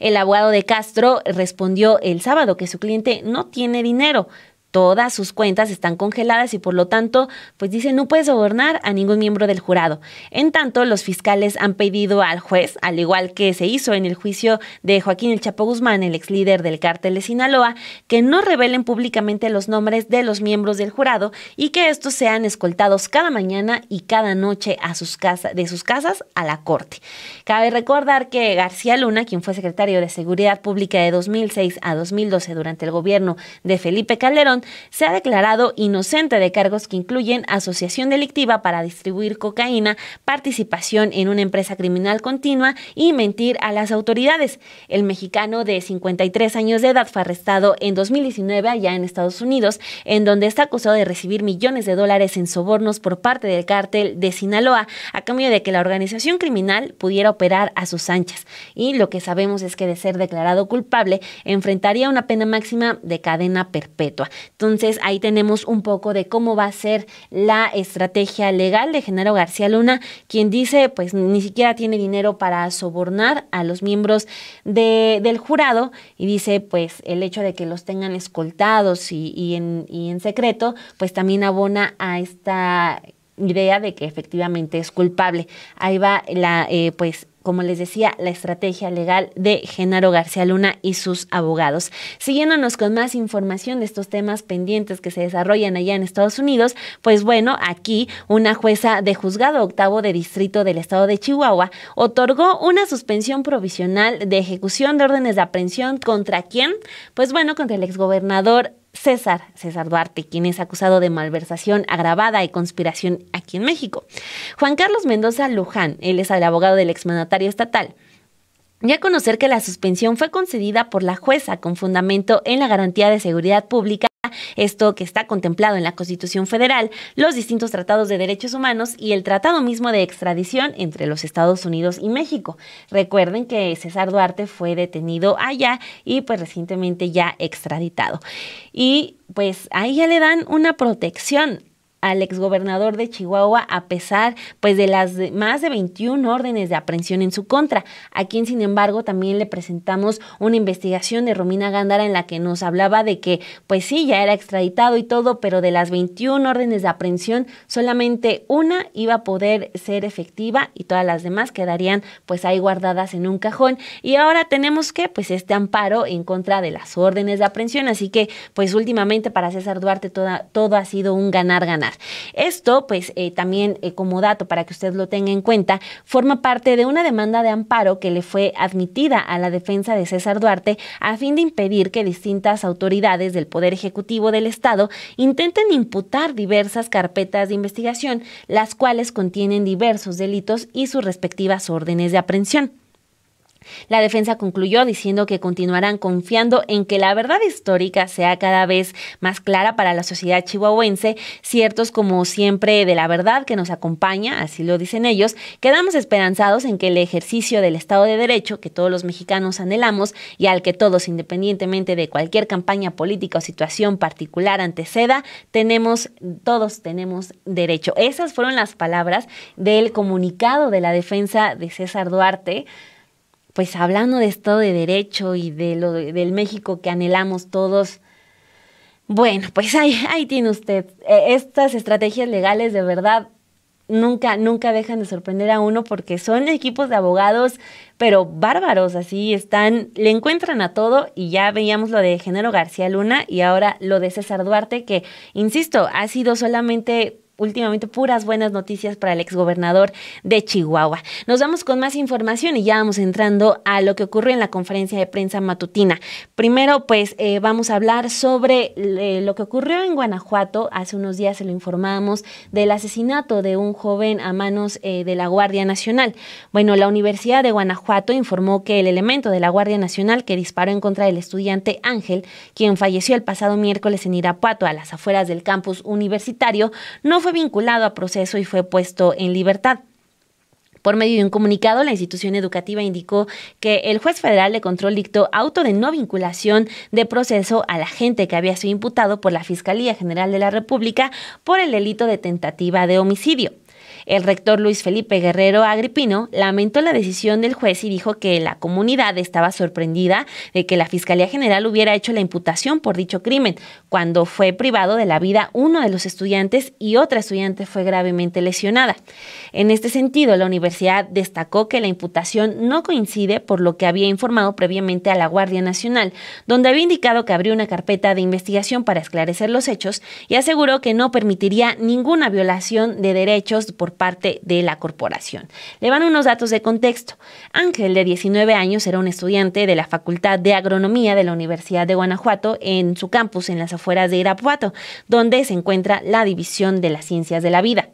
El abogado de Castro respondió el sábado que su cliente no tiene dinero, todas sus cuentas están congeladas y por lo tanto, pues dice, no puede sobornar a ningún miembro del jurado. En tanto, los fiscales han pedido al juez, al igual que se hizo en el juicio de Joaquín El Chapo Guzmán, el ex líder del cártel de Sinaloa, que no revelen públicamente los nombres de los miembros del jurado y que estos sean escoltados cada mañana y cada noche a sus de sus casas a la corte. Cabe recordar que García Luna, quien fue secretario de Seguridad Pública de 2006 a 2012 durante el gobierno de Felipe Calderón, se ha declarado inocente de cargos que incluyen asociación delictiva para distribuir cocaína, participación en una empresa criminal continua y mentir a las autoridades. El mexicano de 53 años de edad fue arrestado en 2019 allá en Estados Unidos, en donde está acusado de recibir millones de dólares en sobornos por parte del cártel de Sinaloa a cambio de que la organización criminal pudiera operar a sus anchas. Y lo que sabemos es que de ser declarado culpable enfrentaría una pena máxima de cadena perpetua. Entonces ahí tenemos un poco de cómo va a ser la estrategia legal de Genaro García Luna, quien dice pues ni siquiera tiene dinero para sobornar a los miembros del jurado y dice pues el hecho de que los tengan escoltados y, en, secreto pues también abona a esta idea de que efectivamente es culpable. Ahí va la, eh, pues, como les decía, la estrategia legal de Genaro García Luna y sus abogados. Siguiéndonos con más información de estos temas pendientes que se desarrollan allá en Estados Unidos, pues bueno, aquí una jueza de juzgado octavo de distrito del estado de Chihuahua otorgó una suspensión provisional de ejecución de órdenes de aprehensión contra quién? Pues bueno, contra el exgobernador César, César Duarte, quien es acusado de malversación agravada y conspiración aquí en México. Juan Carlos Mendoza Luján, él es el abogado del mandatario estatal. Ya conocer que la suspensión fue concedida por la jueza con fundamento en la garantía de seguridad pública esto que está contemplado en la Constitución Federal, los distintos tratados de derechos humanos y el tratado mismo de extradición entre los Estados Unidos y México. Recuerden que César Duarte fue detenido allá y pues recientemente ya extraditado. Y pues ahí ya le dan una protección al exgobernador de Chihuahua a pesar pues de las más de 21 órdenes de aprehensión en su contra, a quien sin embargo también le presentamos una investigación de Romina Gándara en la que nos hablaba de que pues sí, ya era extraditado y todo, pero de las 21 órdenes de aprehensión solamente una iba a poder ser efectiva y todas las demás quedarían pues ahí guardadas en un cajón y ahora tenemos que pues este amparo en contra de las órdenes de aprehensión, así que pues últimamente para César Duarte toda, todo ha sido un ganar ganar. Esto, pues eh, también eh, como dato para que usted lo tenga en cuenta, forma parte de una demanda de amparo que le fue admitida a la defensa de César Duarte a fin de impedir que distintas autoridades del Poder Ejecutivo del Estado intenten imputar diversas carpetas de investigación, las cuales contienen diversos delitos y sus respectivas órdenes de aprehensión. La defensa concluyó diciendo que continuarán confiando en que la verdad histórica sea cada vez más clara para la sociedad chihuahuense, ciertos como siempre de la verdad que nos acompaña, así lo dicen ellos, quedamos esperanzados en que el ejercicio del Estado de Derecho que todos los mexicanos anhelamos y al que todos, independientemente de cualquier campaña política o situación particular anteceda, tenemos, todos tenemos derecho. Esas fueron las palabras del comunicado de la defensa de César Duarte pues hablando de Estado de Derecho y de lo, del México que anhelamos todos, bueno, pues ahí, ahí tiene usted. E, estas estrategias legales de verdad nunca, nunca dejan de sorprender a uno porque son equipos de abogados, pero bárbaros, así están, le encuentran a todo y ya veíamos lo de Genaro García Luna y ahora lo de César Duarte, que, insisto, ha sido solamente últimamente puras buenas noticias para el exgobernador de Chihuahua. Nos vamos con más información y ya vamos entrando a lo que ocurrió en la conferencia de prensa matutina. Primero, pues eh, vamos a hablar sobre eh, lo que ocurrió en Guanajuato. Hace unos días se lo informábamos del asesinato de un joven a manos eh, de la Guardia Nacional. Bueno, la Universidad de Guanajuato informó que el elemento de la Guardia Nacional que disparó en contra del estudiante Ángel, quien falleció el pasado miércoles en Irapuato, a las afueras del campus universitario, no fue vinculado a proceso y fue puesto en libertad. Por medio de un comunicado, la institución educativa indicó que el juez federal de control dictó auto de no vinculación de proceso a la gente que había sido imputado por la Fiscalía General de la República por el delito de tentativa de homicidio. El rector Luis Felipe Guerrero Agripino lamentó la decisión del juez y dijo que la comunidad estaba sorprendida de que la Fiscalía General hubiera hecho la imputación por dicho crimen, cuando fue privado de la vida uno de los estudiantes y otra estudiante fue gravemente lesionada. En este sentido, la universidad destacó que la imputación no coincide por lo que había informado previamente a la Guardia Nacional, donde había indicado que abrió una carpeta de investigación para esclarecer los hechos y aseguró que no permitiría ninguna violación de derechos por parte de la corporación. Le van unos datos de contexto. Ángel, de 19 años, era un estudiante de la Facultad de Agronomía de la Universidad de Guanajuato en su campus en las afueras de Irapuato, donde se encuentra la División de las Ciencias de la Vida.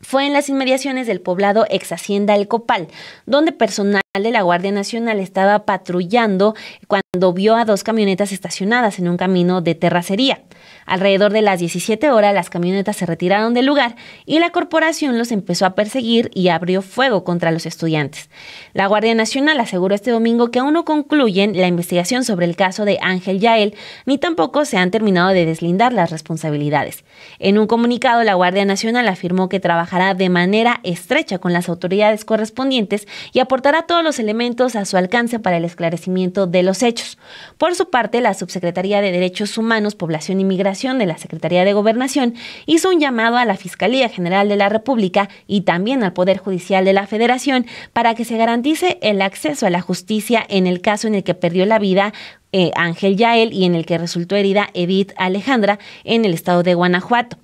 Fue en las inmediaciones del poblado ex Hacienda El Copal, donde personal de la Guardia Nacional estaba patrullando cuando vio a dos camionetas estacionadas en un camino de terracería. Alrededor de las 17 horas las camionetas se retiraron del lugar y la corporación los empezó a perseguir y abrió fuego contra los estudiantes. La Guardia Nacional aseguró este domingo que aún no concluyen la investigación sobre el caso de Ángel Yael ni tampoco se han terminado de deslindar las responsabilidades. En un comunicado la Guardia Nacional afirmó que trabajará de manera estrecha con las autoridades correspondientes y aportará todos los elementos a su alcance para el esclarecimiento de los hechos. Por su parte, la Subsecretaría de Derechos Humanos, Población y Migración de la Secretaría de Gobernación hizo un llamado a la Fiscalía General de la República y también al Poder Judicial de la Federación para que se garantice el acceso a la justicia en el caso en el que perdió la vida eh, Ángel Yael y en el que resultó herida Edith Alejandra en el estado de Guanajuato.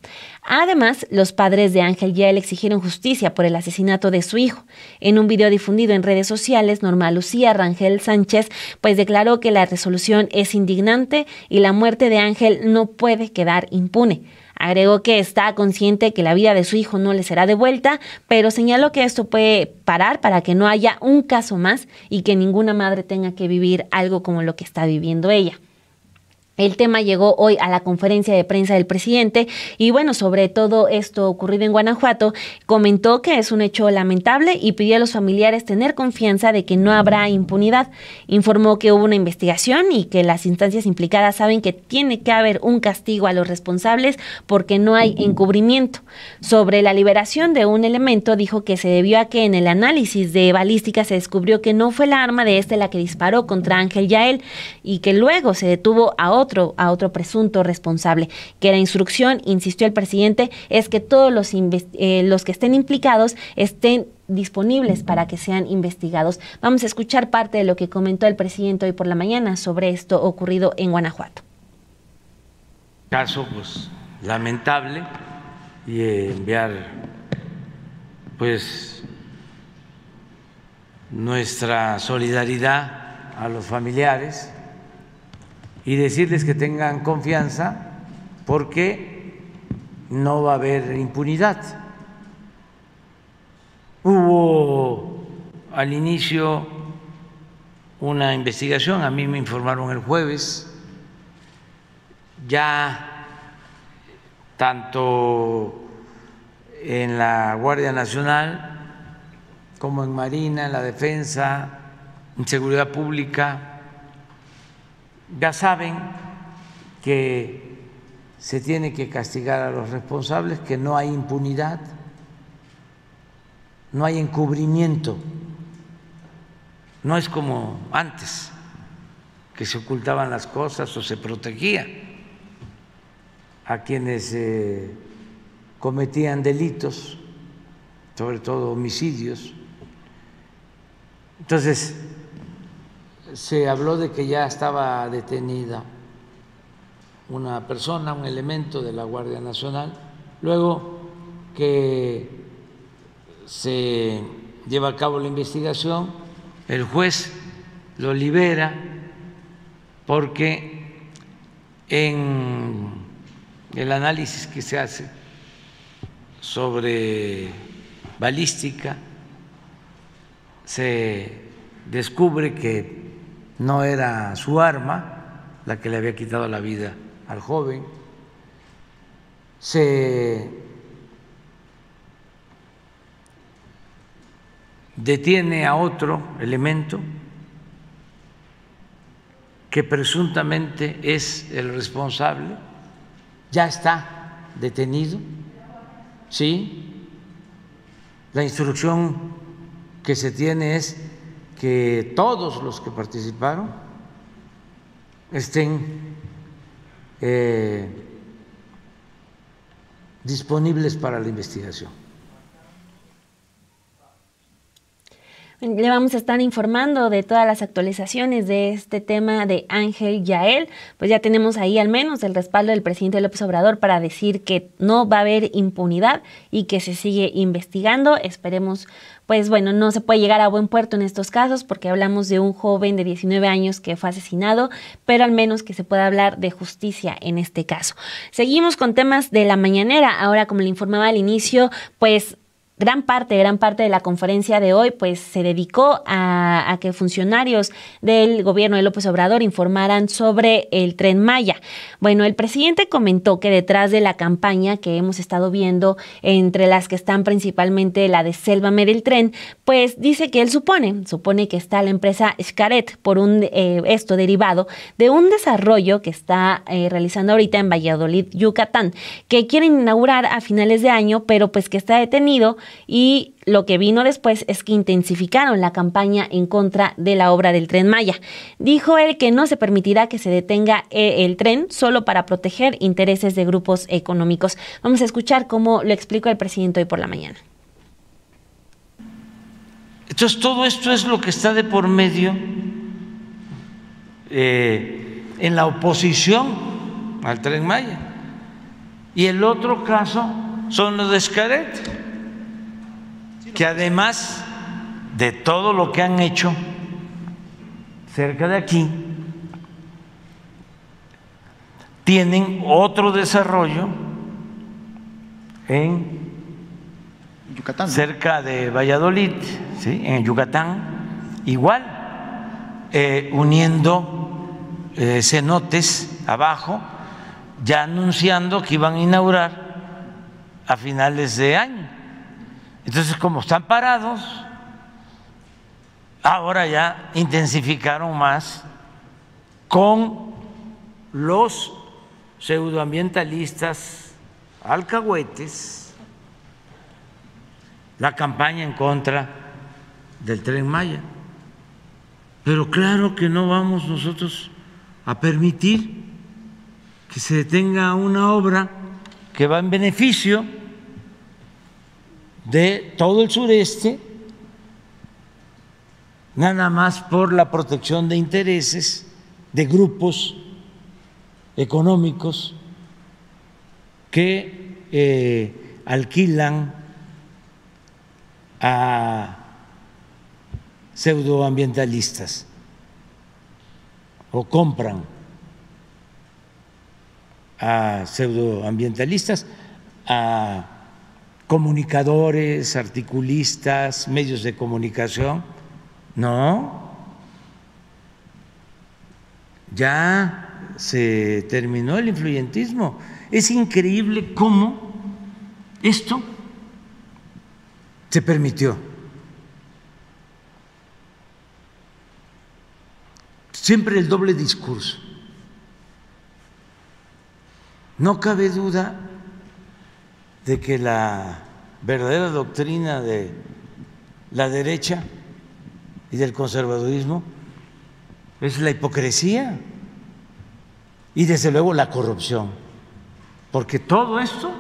Además, los padres de Ángel Yale exigieron justicia por el asesinato de su hijo. En un video difundido en redes sociales, Norma Lucía Rangel Sánchez pues declaró que la resolución es indignante y la muerte de Ángel no puede quedar impune. Agregó que está consciente que la vida de su hijo no le será devuelta, pero señaló que esto puede parar para que no haya un caso más y que ninguna madre tenga que vivir algo como lo que está viviendo ella. El tema llegó hoy a la conferencia de prensa del presidente y bueno, sobre todo esto ocurrido en Guanajuato, comentó que es un hecho lamentable y pidió a los familiares tener confianza de que no habrá impunidad. Informó que hubo una investigación y que las instancias implicadas saben que tiene que haber un castigo a los responsables porque no hay encubrimiento. Sobre la liberación de un elemento, dijo que se debió a que en el análisis de balística se descubrió que no fue la arma de este la que disparó contra Ángel Yael y que luego se detuvo a a otro presunto responsable. Que la instrucción, insistió el presidente, es que todos los, eh, los que estén implicados estén disponibles para que sean investigados. Vamos a escuchar parte de lo que comentó el presidente hoy por la mañana sobre esto ocurrido en Guanajuato. Caso pues lamentable y eh, enviar pues nuestra solidaridad a los familiares y decirles que tengan confianza porque no va a haber impunidad. Hubo al inicio una investigación, a mí me informaron el jueves, ya tanto en la Guardia Nacional como en Marina, en la Defensa, en Seguridad Pública, ya saben que se tiene que castigar a los responsables, que no hay impunidad, no hay encubrimiento, no es como antes, que se ocultaban las cosas o se protegía a quienes eh, cometían delitos, sobre todo homicidios. Entonces, se habló de que ya estaba detenida una persona, un elemento de la Guardia Nacional, luego que se lleva a cabo la investigación, el juez lo libera porque en el análisis que se hace sobre balística se descubre que no era su arma la que le había quitado la vida al joven. Se detiene a otro elemento que presuntamente es el responsable, ya está detenido, ¿sí? La instrucción que se tiene es que todos los que participaron estén eh, disponibles para la investigación. Le vamos a estar informando de todas las actualizaciones de este tema de Ángel Yael. Pues ya tenemos ahí al menos el respaldo del presidente López Obrador para decir que no va a haber impunidad y que se sigue investigando. Esperemos, pues bueno, no se puede llegar a buen puerto en estos casos porque hablamos de un joven de 19 años que fue asesinado, pero al menos que se pueda hablar de justicia en este caso. Seguimos con temas de la mañanera. Ahora, como le informaba al inicio, pues gran parte, gran parte de la conferencia de hoy, pues se dedicó a, que funcionarios del gobierno de López Obrador informaran sobre el tren Maya. Bueno, el presidente comentó que detrás de la campaña que hemos estado viendo, entre las que están principalmente la de Selvamer del tren, pues dice que él supone, supone que está la empresa Scaret por un eh, esto derivado de un desarrollo que está eh, realizando ahorita en Valladolid, Yucatán, que quieren inaugurar a finales de año, pero pues que está detenido y lo que vino después es que intensificaron la campaña en contra de la obra del tren Maya. Dijo él que no se permitirá que se detenga eh, el tren solo para proteger intereses de grupos económicos. Vamos a escuchar cómo lo explicó el presidente hoy por la mañana. Entonces todo esto es lo que está de por medio eh, en la oposición al tren Maya. Y el otro caso son los de Escaret que además de todo lo que han hecho cerca de aquí, tienen otro desarrollo en Yucatán. cerca de Valladolid, ¿sí? en Yucatán, igual, eh, uniendo eh, cenotes abajo, ya anunciando que iban a inaugurar a finales de año. Entonces, como están parados, ahora ya intensificaron más con los pseudoambientalistas alcahuetes la campaña en contra del tren Maya. Pero claro que no vamos nosotros a permitir que se detenga una obra que va en beneficio de todo el sureste, nada más por la protección de intereses de grupos económicos que eh, alquilan a pseudoambientalistas o compran a pseudoambientalistas, a comunicadores, articulistas, medios de comunicación. No, ya se terminó el influyentismo. Es increíble cómo esto se permitió. Siempre el doble discurso. No cabe duda de que la verdadera doctrina de la derecha y del conservadurismo es la hipocresía y desde luego la corrupción, porque todo esto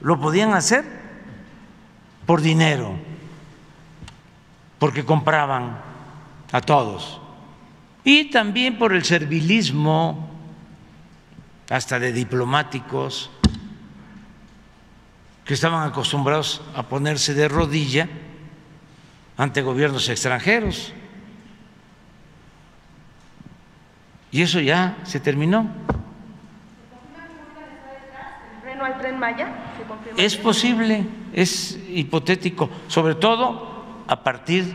lo podían hacer por dinero, porque compraban a todos y también por el servilismo hasta de diplomáticos que estaban acostumbrados a ponerse de rodilla ante gobiernos extranjeros. Y eso ya se terminó. Es posible, es hipotético, sobre todo a partir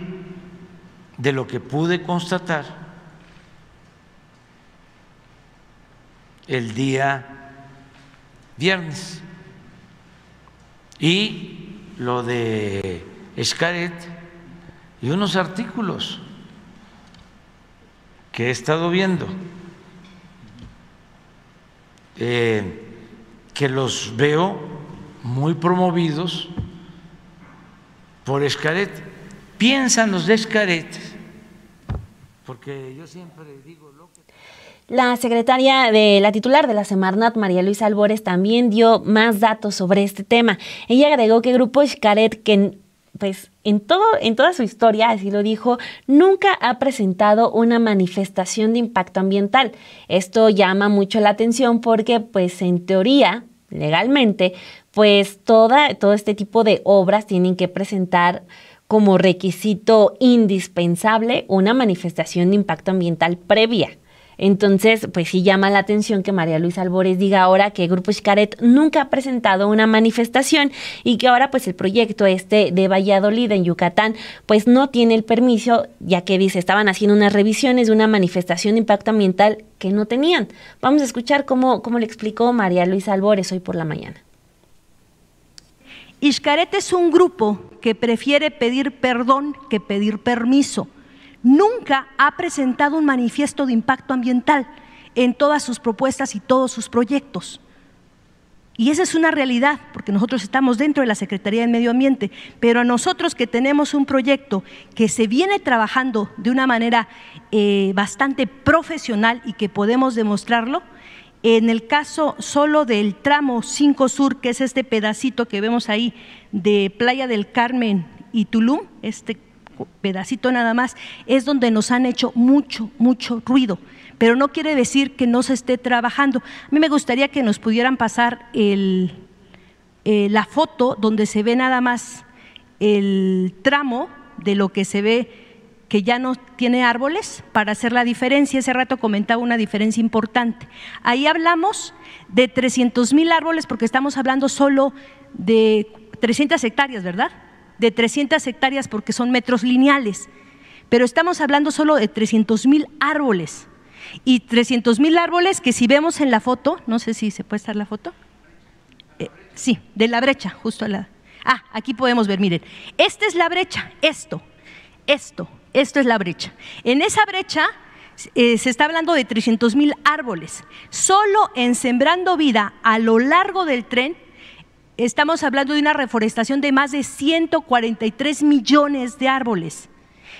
de lo que pude constatar el día viernes y lo de Escaret y unos artículos que he estado viendo, eh, que los veo muy promovidos por Escaret. Piensan los de Escaret, porque yo siempre digo... La secretaria de la titular de la Semarnat, María Luisa Albores, también dio más datos sobre este tema. Ella agregó que Grupo Xcaret, que pues en, todo, en toda su historia, así lo dijo, nunca ha presentado una manifestación de impacto ambiental. Esto llama mucho la atención porque pues en teoría, legalmente, pues toda, todo este tipo de obras tienen que presentar como requisito indispensable una manifestación de impacto ambiental previa. Entonces, pues sí llama la atención que María Luisa Albores diga ahora que Grupo Iscaret nunca ha presentado una manifestación y que ahora pues el proyecto este de Valladolid en Yucatán pues no tiene el permiso, ya que dice, estaban haciendo unas revisiones de una manifestación de impacto ambiental que no tenían. Vamos a escuchar cómo, le explicó María Luisa Albores hoy por la mañana. Iscaret es un grupo que prefiere pedir perdón que pedir permiso nunca ha presentado un manifiesto de impacto ambiental en todas sus propuestas y todos sus proyectos. Y esa es una realidad, porque nosotros estamos dentro de la Secretaría de Medio Ambiente, pero a nosotros que tenemos un proyecto que se viene trabajando de una manera eh, bastante profesional y que podemos demostrarlo, en el caso solo del tramo 5 Sur, que es este pedacito que vemos ahí de Playa del Carmen y Tulum, este pedacito nada más, es donde nos han hecho mucho, mucho ruido. Pero no quiere decir que no se esté trabajando. A mí me gustaría que nos pudieran pasar el, eh, la foto donde se ve nada más el tramo de lo que se ve que ya no tiene árboles para hacer la diferencia. Ese rato comentaba una diferencia importante. Ahí hablamos de 300 mil árboles porque estamos hablando solo de 300 hectáreas, ¿verdad? de 300 hectáreas porque son metros lineales, pero estamos hablando solo de 300 mil árboles. Y 300 mil árboles que si vemos en la foto, no sé si se puede estar la foto, eh, sí, de la brecha, justo al lado. Ah, aquí podemos ver, miren, esta es la brecha, esto, esto, esto es la brecha. En esa brecha eh, se está hablando de 300 mil árboles. Solo en Sembrando Vida, a lo largo del tren, Estamos hablando de una reforestación de más de 143 millones de árboles.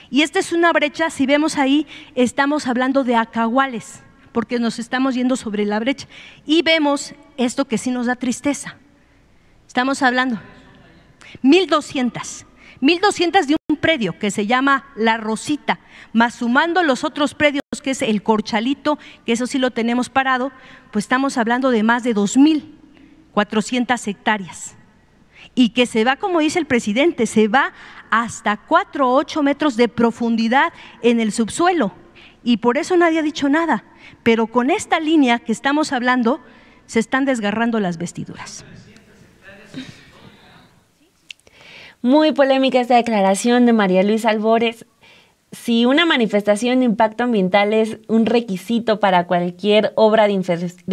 Y esta es una brecha, si vemos ahí, estamos hablando de acahuales, porque nos estamos yendo sobre la brecha. Y vemos esto que sí nos da tristeza. Estamos hablando 1.200, 1.200 de un predio que se llama La Rosita, más sumando los otros predios que es el Corchalito, que eso sí lo tenemos parado, pues estamos hablando de más de 2.000 400 hectáreas, y que se va, como dice el presidente, se va hasta 4 o 8 metros de profundidad en el subsuelo. Y por eso nadie ha dicho nada. Pero con esta línea que estamos hablando, se están desgarrando las vestiduras. Muy polémica esta declaración de María Luisa Albores si una manifestación de impacto ambiental es un requisito para cualquier obra de,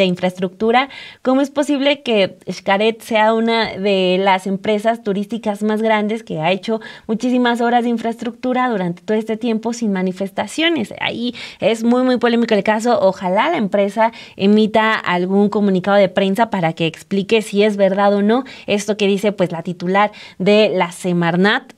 infraestructura, ¿cómo es posible que Xcaret sea una de las empresas turísticas más grandes que ha hecho muchísimas obras de infraestructura durante todo este tiempo sin manifestaciones? Ahí es muy, muy polémico el caso. Ojalá la empresa emita algún comunicado de prensa para que explique si es verdad o no esto que dice pues la titular de la Semarnat,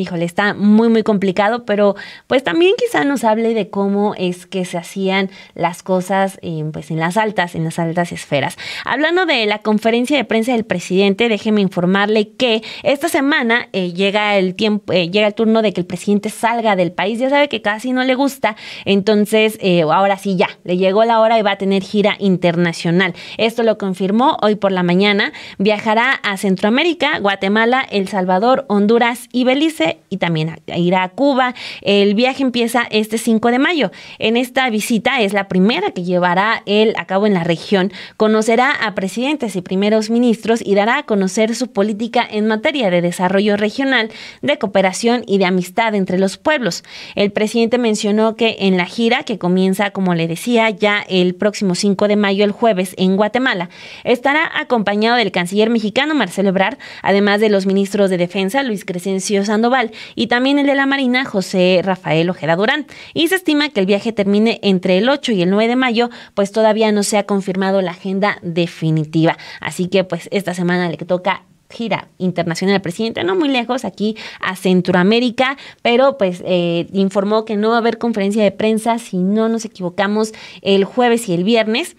híjole, está muy, muy complicado, pero pues también quizá nos hable de cómo es que se hacían las cosas eh, pues en las altas, en las altas esferas. Hablando de la conferencia de prensa del presidente, déjeme informarle que esta semana eh, llega el tiempo, eh, llega el turno de que el presidente salga del país. Ya sabe que casi no le gusta, entonces ahora sí ya, le llegó la hora y va a tener gira internacional. Esto lo confirmó hoy por la mañana. Viajará a Centroamérica, Guatemala, El Salvador, Honduras y Belice y también irá a Cuba. El viaje empieza este 5 de mayo. En esta visita es la primera que llevará él a cabo en la región. Conocerá a presidentes y primeros ministros y dará a conocer su política en materia de desarrollo regional, de cooperación y de amistad entre los pueblos. El presidente mencionó que en la gira, que comienza, como le decía, ya el próximo 5 de mayo, el jueves, en Guatemala, estará acompañado del canciller mexicano Marcelo Ebrard, además de los ministros de Defensa Luis Crescencio Sandoval, y también el de la Marina José Rafael Ojeda Durán. Y se estima que el viaje termine entre el 8 y el 9 de mayo, pues todavía no se ha confirmado la agenda definitiva. Así que pues esta semana le toca gira internacional al presidente, no muy lejos, aquí a Centroamérica, pero pues eh, informó que no va a haber conferencia de prensa, si no nos equivocamos, el jueves y el viernes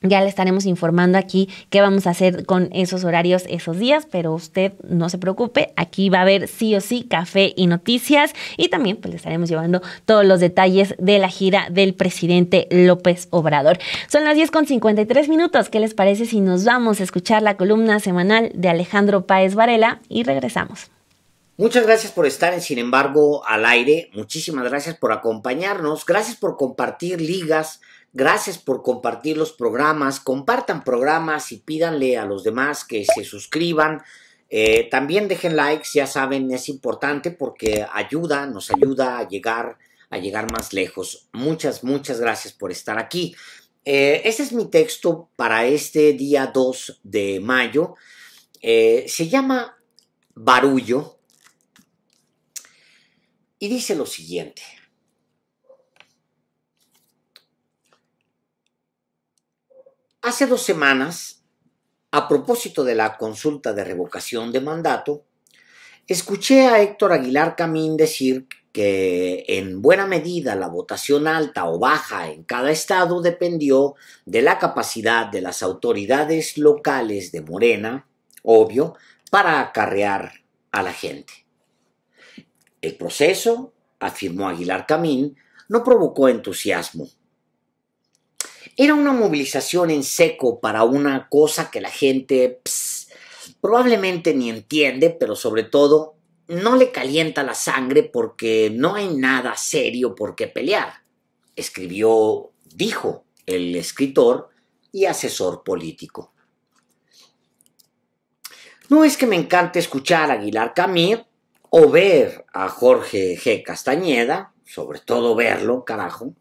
ya le estaremos informando aquí qué vamos a hacer con esos horarios esos días, pero usted no se preocupe, aquí va a haber sí o sí café y noticias y también pues, le estaremos llevando todos los detalles de la gira del presidente López Obrador. Son las 10 con 53 minutos, ¿qué les parece si nos vamos a escuchar la columna semanal de Alejandro Páez Varela y regresamos? Muchas gracias por estar en Sin embargo al aire, muchísimas gracias por acompañarnos, gracias por compartir ligas Gracias por compartir los programas. Compartan programas y pídanle a los demás que se suscriban. Eh, también dejen likes, ya saben, es importante porque ayuda, nos ayuda a llegar, a llegar más lejos. Muchas, muchas gracias por estar aquí. Este ese es mi texto para este día 2 de mayo. Eh, se llama Barullo y dice lo siguiente. Hace dos semanas, a propósito de la consulta de revocación de mandato, escuché a Héctor Aguilar Camín decir que en buena medida la votación alta o baja en cada estado dependió de la capacidad de las autoridades locales de Morena, obvio, para acarrear a la gente. El proceso, afirmó Aguilar Camín, no provocó entusiasmo. Era una movilización en seco para una cosa que la gente probablemente ni entiende, pero sobre todo no le calienta la sangre porque no hay nada serio por qué pelear. Escribió, dijo el escritor y asesor político. No es que me encante escuchar a Aguilar Camir o ver a Jorge G. Castañeda, sobre todo verlo, carajo,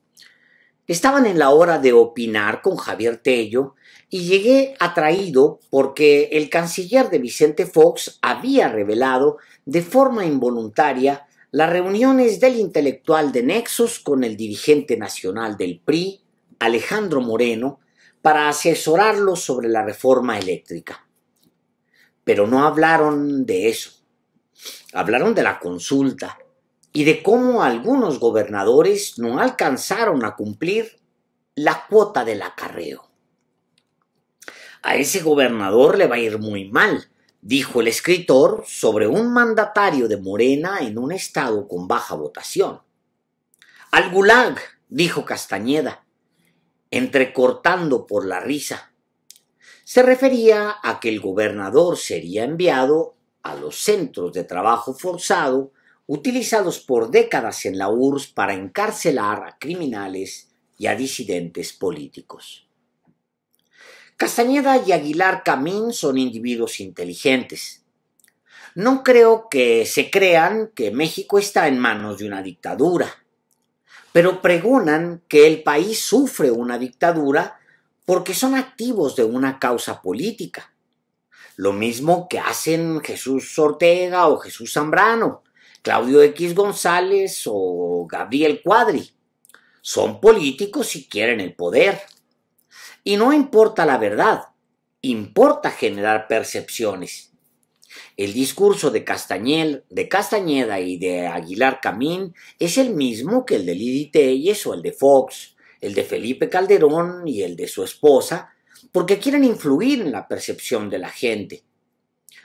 Estaban en la hora de opinar con Javier Tello y llegué atraído porque el canciller de Vicente Fox había revelado de forma involuntaria las reuniones del intelectual de Nexos con el dirigente nacional del PRI, Alejandro Moreno, para asesorarlo sobre la reforma eléctrica. Pero no hablaron de eso. Hablaron de la consulta, y de cómo algunos gobernadores no alcanzaron a cumplir la cuota del acarreo. A ese gobernador le va a ir muy mal, dijo el escritor sobre un mandatario de Morena en un estado con baja votación. Al gulag, dijo Castañeda, entrecortando por la risa. Se refería a que el gobernador sería enviado a los centros de trabajo forzado utilizados por décadas en la URSS para encarcelar a criminales y a disidentes políticos. Castañeda y Aguilar Camín son individuos inteligentes. No creo que se crean que México está en manos de una dictadura, pero pregonan que el país sufre una dictadura porque son activos de una causa política. Lo mismo que hacen Jesús Ortega o Jesús Zambrano, Claudio X González o Gabriel Cuadri. Son políticos y quieren el poder. Y no importa la verdad, importa generar percepciones. El discurso de de Castañeda y de Aguilar Camín es el mismo que el de Lili Telles o el de Fox, el de Felipe Calderón y el de su esposa, porque quieren influir en la percepción de la gente.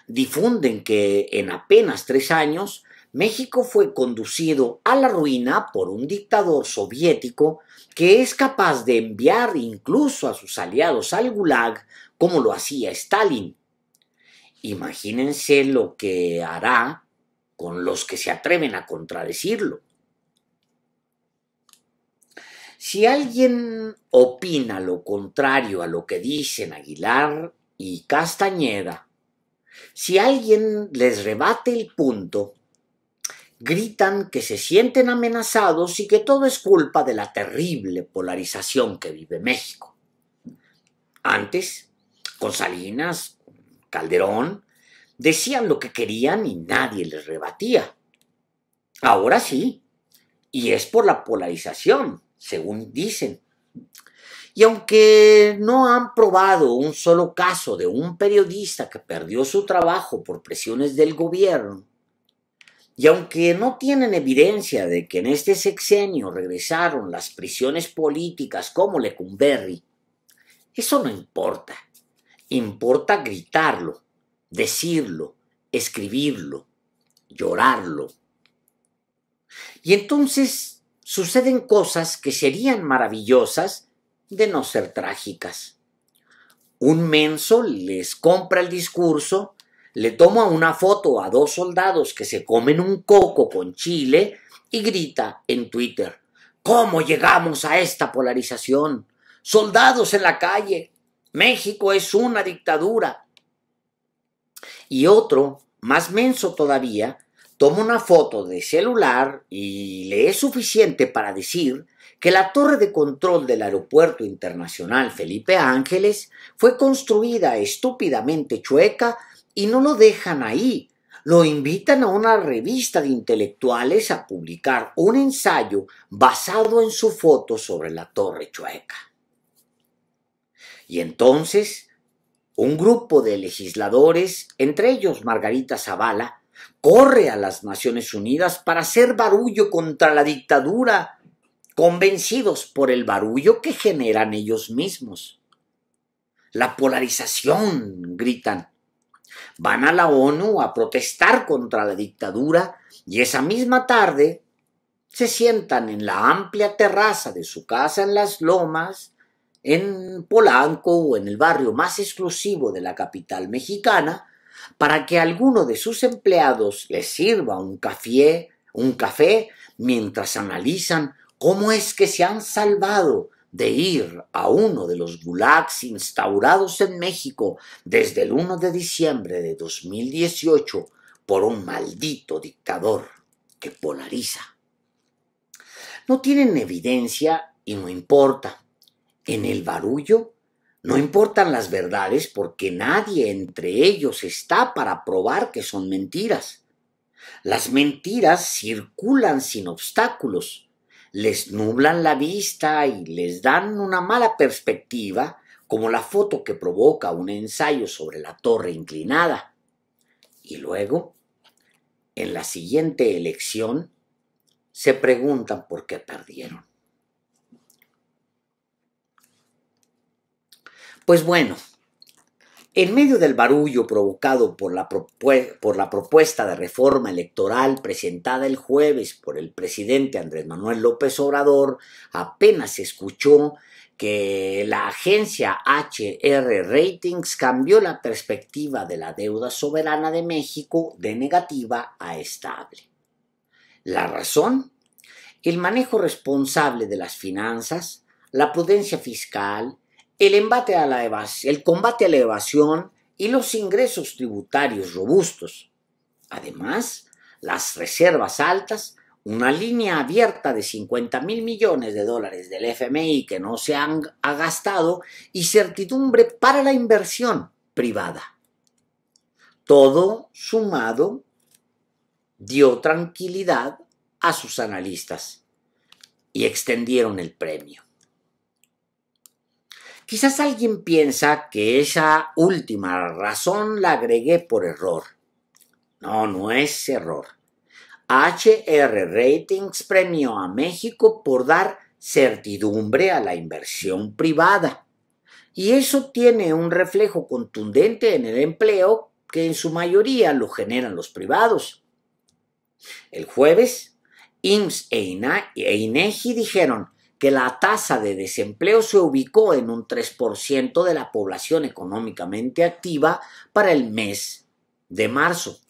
Difunden que en apenas tres años México fue conducido a la ruina por un dictador soviético que es capaz de enviar incluso a sus aliados al Gulag como lo hacía Stalin. Imagínense lo que hará con los que se atreven a contradecirlo. Si alguien opina lo contrario a lo que dicen Aguilar y Castañeda, si alguien les rebate el punto, gritan que se sienten amenazados y que todo es culpa de la terrible polarización que vive México. Antes, con Salinas, Calderón, decían lo que querían y nadie les rebatía. Ahora sí, y es por la polarización, según dicen. Y aunque no han probado un solo caso de un periodista que perdió su trabajo por presiones del gobierno, y aunque no tienen evidencia de que en este sexenio regresaron las prisiones políticas como Lecumberri, eso no importa. Importa gritarlo, decirlo, escribirlo, llorarlo. Y entonces suceden cosas que serían maravillosas de no ser trágicas. Un menso les compra el discurso le toma una foto a dos soldados que se comen un coco con chile y grita en Twitter, ¿cómo llegamos a esta polarización? Soldados en la calle, México es una dictadura. Y otro, más menso todavía, toma una foto de celular y le es suficiente para decir que la torre de control del Aeropuerto Internacional Felipe Ángeles fue construida estúpidamente chueca y no lo dejan ahí, lo invitan a una revista de intelectuales a publicar un ensayo basado en su foto sobre la torre chueca. Y entonces, un grupo de legisladores, entre ellos Margarita Zavala, corre a las Naciones Unidas para hacer barullo contra la dictadura, convencidos por el barullo que generan ellos mismos. La polarización, gritan, van a la ONU a protestar contra la dictadura y esa misma tarde se sientan en la amplia terraza de su casa en las lomas, en Polanco o en el barrio más exclusivo de la capital mexicana, para que alguno de sus empleados les sirva un café, un café mientras analizan cómo es que se han salvado de ir a uno de los gulags instaurados en México desde el 1 de diciembre de 2018 por un maldito dictador que polariza. No tienen evidencia y no importa. En el barullo no importan las verdades porque nadie entre ellos está para probar que son mentiras. Las mentiras circulan sin obstáculos les nublan la vista y les dan una mala perspectiva, como la foto que provoca un ensayo sobre la torre inclinada. Y luego, en la siguiente elección, se preguntan por qué perdieron. Pues bueno, en medio del barullo provocado por la, propuesta de reforma electoral presentada el jueves por el presidente Andrés Manuel López Obrador, apenas se escuchó que la agencia HR Ratings cambió la perspectiva de la deuda soberana de México de negativa a estable. La razón, el manejo responsable de las finanzas, la prudencia fiscal, el combate a la evasión y los ingresos tributarios robustos. Además, las reservas altas, una línea abierta de 50 mil millones de dólares del FMI que no se han gastado y certidumbre para la inversión privada. Todo sumado dio tranquilidad a sus analistas y extendieron el premio. Quizás alguien piensa que esa última razón la agregué por error. No, no es error. HR Ratings premió a México por dar certidumbre a la inversión privada. Y eso tiene un reflejo contundente en el empleo que en su mayoría lo generan los privados. El jueves, IMSS e, INEGI e e dijeron que la tasa de desempleo se ubicó en un 3% de la población económicamente activa para el mes de marzo.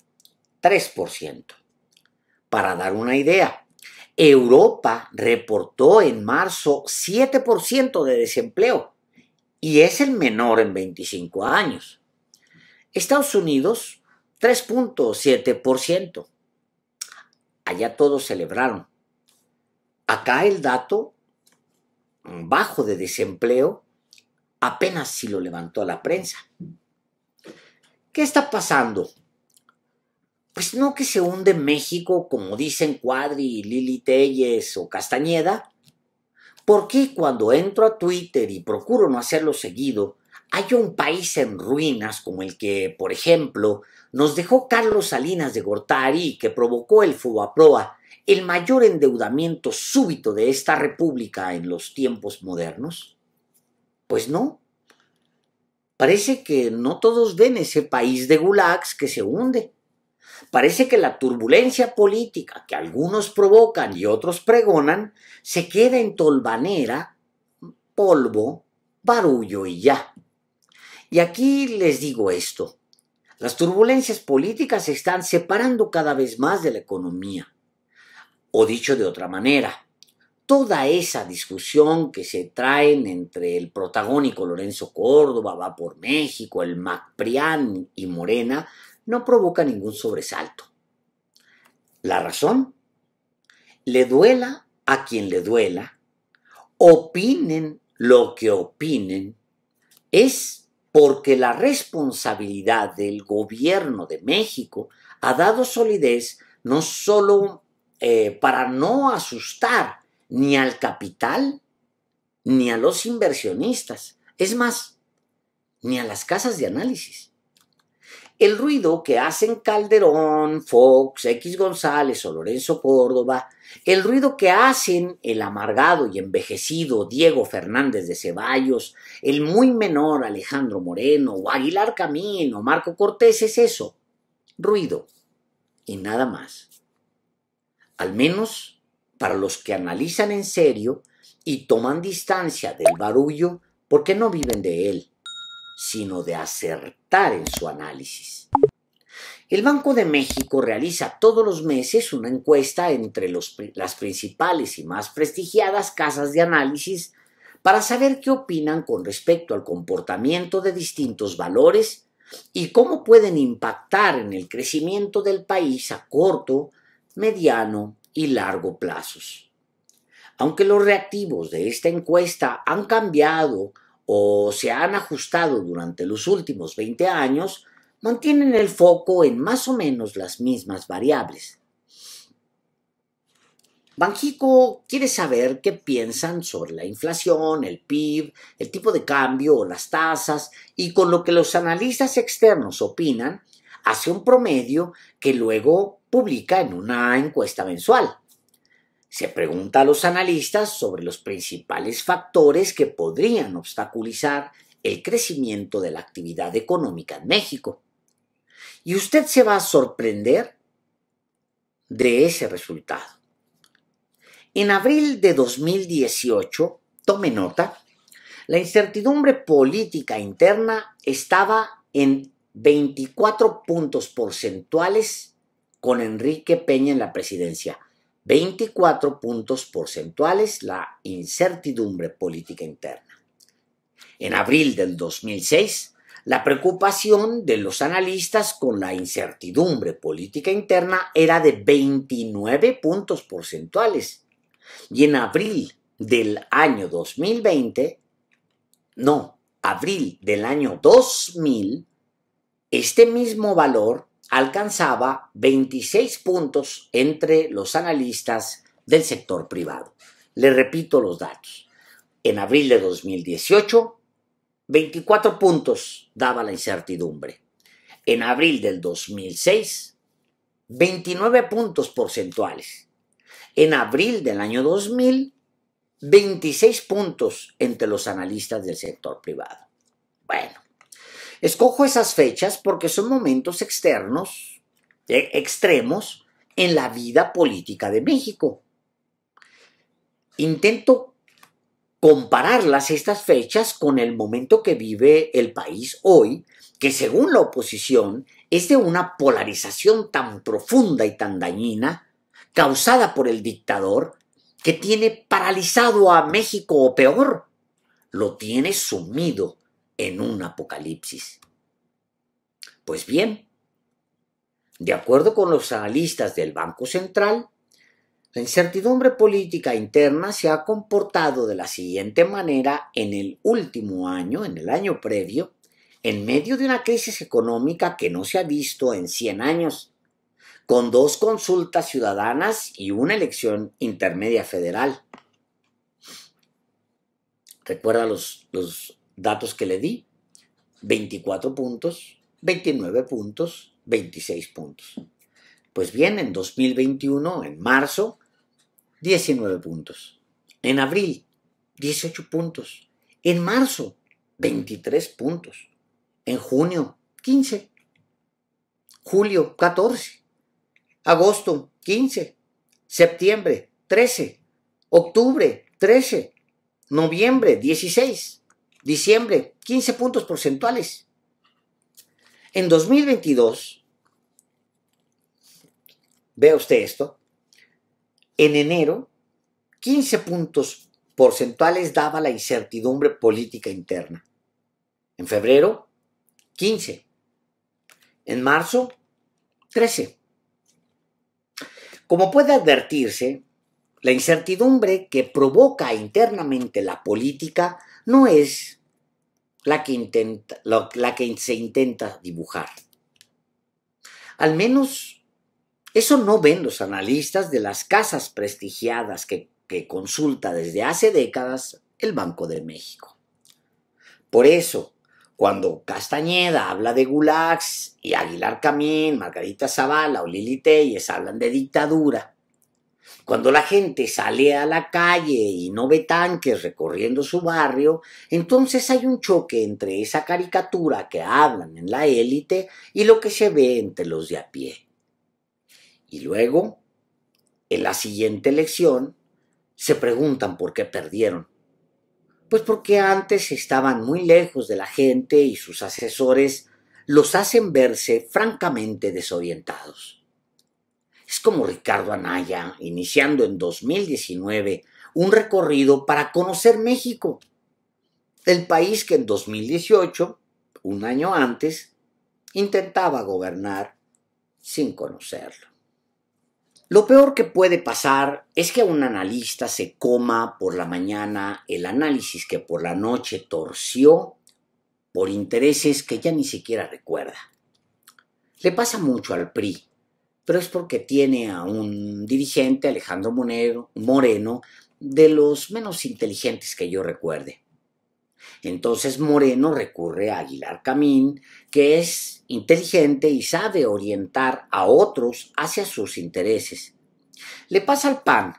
3%. Para dar una idea, Europa reportó en marzo 7% de desempleo y es el menor en 25 años. Estados Unidos, 3.7%. Allá todos celebraron. Acá el dato bajo de desempleo, apenas si lo levantó a la prensa. ¿Qué está pasando? Pues no que se hunde México, como dicen Cuadri, Lili Telles o Castañeda. porque cuando entro a Twitter y procuro no hacerlo seguido, hay un país en ruinas como el que, por ejemplo, nos dejó Carlos Salinas de Gortari que provocó el Proa? el mayor endeudamiento súbito de esta república en los tiempos modernos? Pues no. Parece que no todos ven ese país de gulags que se hunde. Parece que la turbulencia política que algunos provocan y otros pregonan se queda en tolvanera, polvo, barullo y ya. Y aquí les digo esto. Las turbulencias políticas se están separando cada vez más de la economía. O dicho de otra manera, toda esa discusión que se traen entre el protagónico Lorenzo Córdoba, va por México, el Macprián y Morena, no provoca ningún sobresalto. La razón, le duela a quien le duela, opinen lo que opinen, es porque la responsabilidad del gobierno de México ha dado solidez no solo eh, para no asustar ni al capital ni a los inversionistas. Es más, ni a las casas de análisis. El ruido que hacen Calderón, Fox, X González o Lorenzo Córdoba, el ruido que hacen el amargado y envejecido Diego Fernández de Ceballos, el muy menor Alejandro Moreno o Aguilar Camino, Marco Cortés, es eso, ruido y nada más al menos para los que analizan en serio y toman distancia del barullo, porque no viven de él, sino de acertar en su análisis. El Banco de México realiza todos los meses una encuesta entre las principales y más prestigiadas casas de análisis para saber qué opinan con respecto al comportamiento de distintos valores y cómo pueden impactar en el crecimiento del país a corto, mediano y largo plazos. Aunque los reactivos de esta encuesta han cambiado o se han ajustado durante los últimos 20 años, mantienen el foco en más o menos las mismas variables. Banjico quiere saber qué piensan sobre la inflación, el PIB, el tipo de cambio o las tasas, y con lo que los analistas externos opinan, hace un promedio que luego publica en una encuesta mensual. Se pregunta a los analistas sobre los principales factores que podrían obstaculizar el crecimiento de la actividad económica en México. Y usted se va a sorprender de ese resultado. En abril de 2018, tome nota, la incertidumbre política interna estaba en 24 puntos porcentuales con Enrique Peña en la presidencia. 24 puntos porcentuales la incertidumbre política interna. En abril del 2006, la preocupación de los analistas con la incertidumbre política interna era de 29 puntos porcentuales. Y en abril del año 2020, no, abril del año 2000, este mismo valor alcanzaba 26 puntos entre los analistas del sector privado. Le repito los datos. En abril de 2018, 24 puntos daba la incertidumbre. En abril del 2006, 29 puntos porcentuales. En abril del año 2000, 26 puntos entre los analistas del sector privado. Bueno, Escojo esas fechas porque son momentos externos, e, extremos, en la vida política de México. Intento compararlas, estas fechas, con el momento que vive el país hoy, que según la oposición es de una polarización tan profunda y tan dañina, causada por el dictador, que tiene paralizado a México o peor, lo tiene sumido en un apocalipsis. Pues bien, de acuerdo con los analistas del Banco Central, la incertidumbre política interna se ha comportado de la siguiente manera en el último año, en el año previo, en medio de una crisis económica que no se ha visto en 100 años, con dos consultas ciudadanas y una elección intermedia federal. Recuerda los, los datos que le di, 24 puntos, 29 puntos, 26 puntos. Pues bien, en 2021, en marzo, 19 puntos. En abril, 18 puntos. En marzo, 23 puntos. En junio, 15. Julio, 14. Agosto, 15. Septiembre, 13. Octubre, 13. Noviembre, 16. Diciembre, 15 puntos porcentuales. En 2022, vea usted esto, en enero, 15 puntos porcentuales daba la incertidumbre política interna. En febrero, 15. En marzo, 13. Como puede advertirse, la incertidumbre que provoca internamente la política no es la que, se intenta dibujar. Al menos eso no ven los analistas de las casas prestigiadas que, consulta desde hace décadas el Banco de México. Por eso, cuando Castañeda habla de gulags y Aguilar Camín, Margarita Zavala o Lili hablan de dictadura, cuando la gente sale a la calle y no ve tanques recorriendo su barrio, entonces hay un choque entre esa caricatura que hablan en la élite y lo que se ve entre los de a pie. Y luego, en la siguiente elección, se preguntan por qué perdieron. Pues porque antes estaban muy lejos de la gente y sus asesores los hacen verse francamente desorientados. Es como Ricardo Anaya, iniciando en 2019 un recorrido para conocer México, el país que en 2018, un año antes, intentaba gobernar sin conocerlo. Lo peor que puede pasar es que un analista se coma por la mañana el análisis que por la noche torció por intereses que ya ni siquiera recuerda. Le pasa mucho al PRI, pero es porque tiene a un dirigente, Alejandro Moreno, de los menos inteligentes que yo recuerde. Entonces Moreno recurre a Aguilar Camín, que es inteligente y sabe orientar a otros hacia sus intereses. Le pasa al PAN,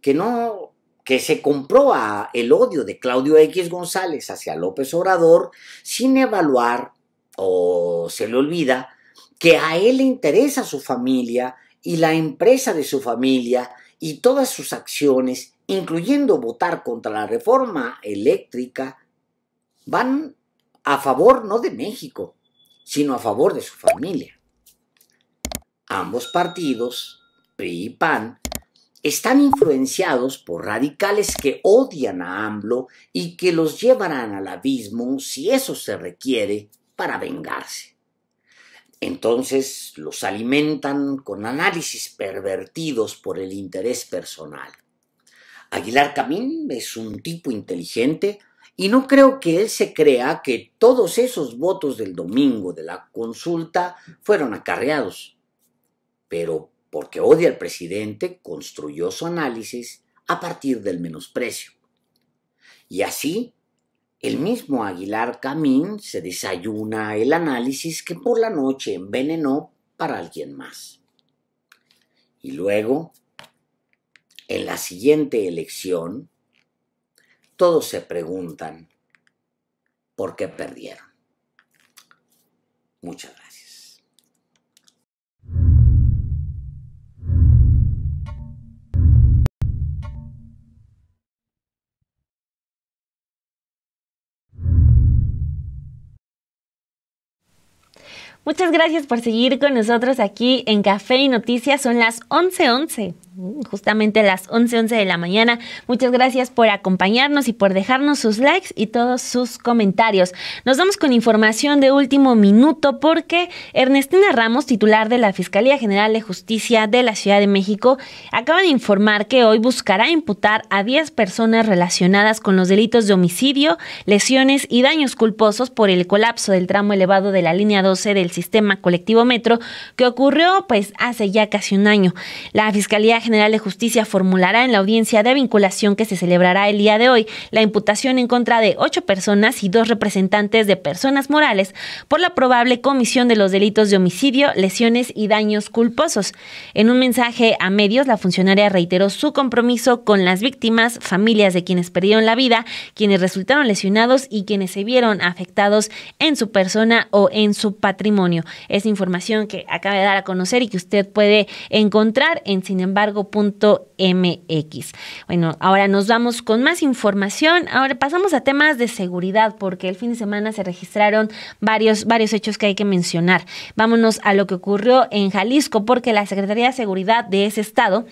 que no que se compró el odio de Claudio X González hacia López Obrador sin evaluar o se le olvida que a él le interesa su familia y la empresa de su familia y todas sus acciones, incluyendo votar contra la reforma eléctrica, van a favor no de México, sino a favor de su familia. Ambos partidos, PRI y PAN, están influenciados por radicales que odian a AMLO y que los llevarán al abismo si eso se requiere para vengarse. Entonces los alimentan con análisis pervertidos por el interés personal. Aguilar Camín es un tipo inteligente y no creo que él se crea que todos esos votos del domingo de la consulta fueron acarreados. Pero porque odia al presidente, construyó su análisis a partir del menosprecio. Y así el mismo Aguilar Camín se desayuna el análisis que por la noche envenenó para alguien más. Y luego, en la siguiente elección, todos se preguntan por qué perdieron. Muchas gracias. Muchas gracias por seguir con nosotros aquí en Café y Noticias. Son las 11:11, justamente las 11:11 de la mañana. Muchas gracias por acompañarnos y por dejarnos sus likes y todos sus comentarios. Nos vamos con información de último minuto porque Ernestina Ramos, titular de la Fiscalía General de Justicia de la Ciudad de México, acaba de informar que hoy buscará imputar a 10 personas relacionadas con los delitos de homicidio, lesiones y daños culposos por el colapso del tramo elevado de la línea 12 del sistema colectivo Metro, que ocurrió pues hace ya casi un año. La Fiscalía General de Justicia formulará en la audiencia de vinculación que se celebrará el día de hoy la imputación en contra de ocho personas y dos representantes de personas morales por la probable comisión de los delitos de homicidio, lesiones y daños culposos. En un mensaje a medios, la funcionaria reiteró su compromiso con las víctimas, familias de quienes perdieron la vida, quienes resultaron lesionados y quienes se vieron afectados en su persona o en su patrimonio. Es información que acaba de dar a conocer y que usted puede encontrar en sinembargo.mx. Bueno, ahora nos vamos con más información. Ahora pasamos a temas de seguridad porque el fin de semana se registraron varios, varios hechos que hay que mencionar. Vámonos a lo que ocurrió en Jalisco porque la Secretaría de Seguridad de ese estado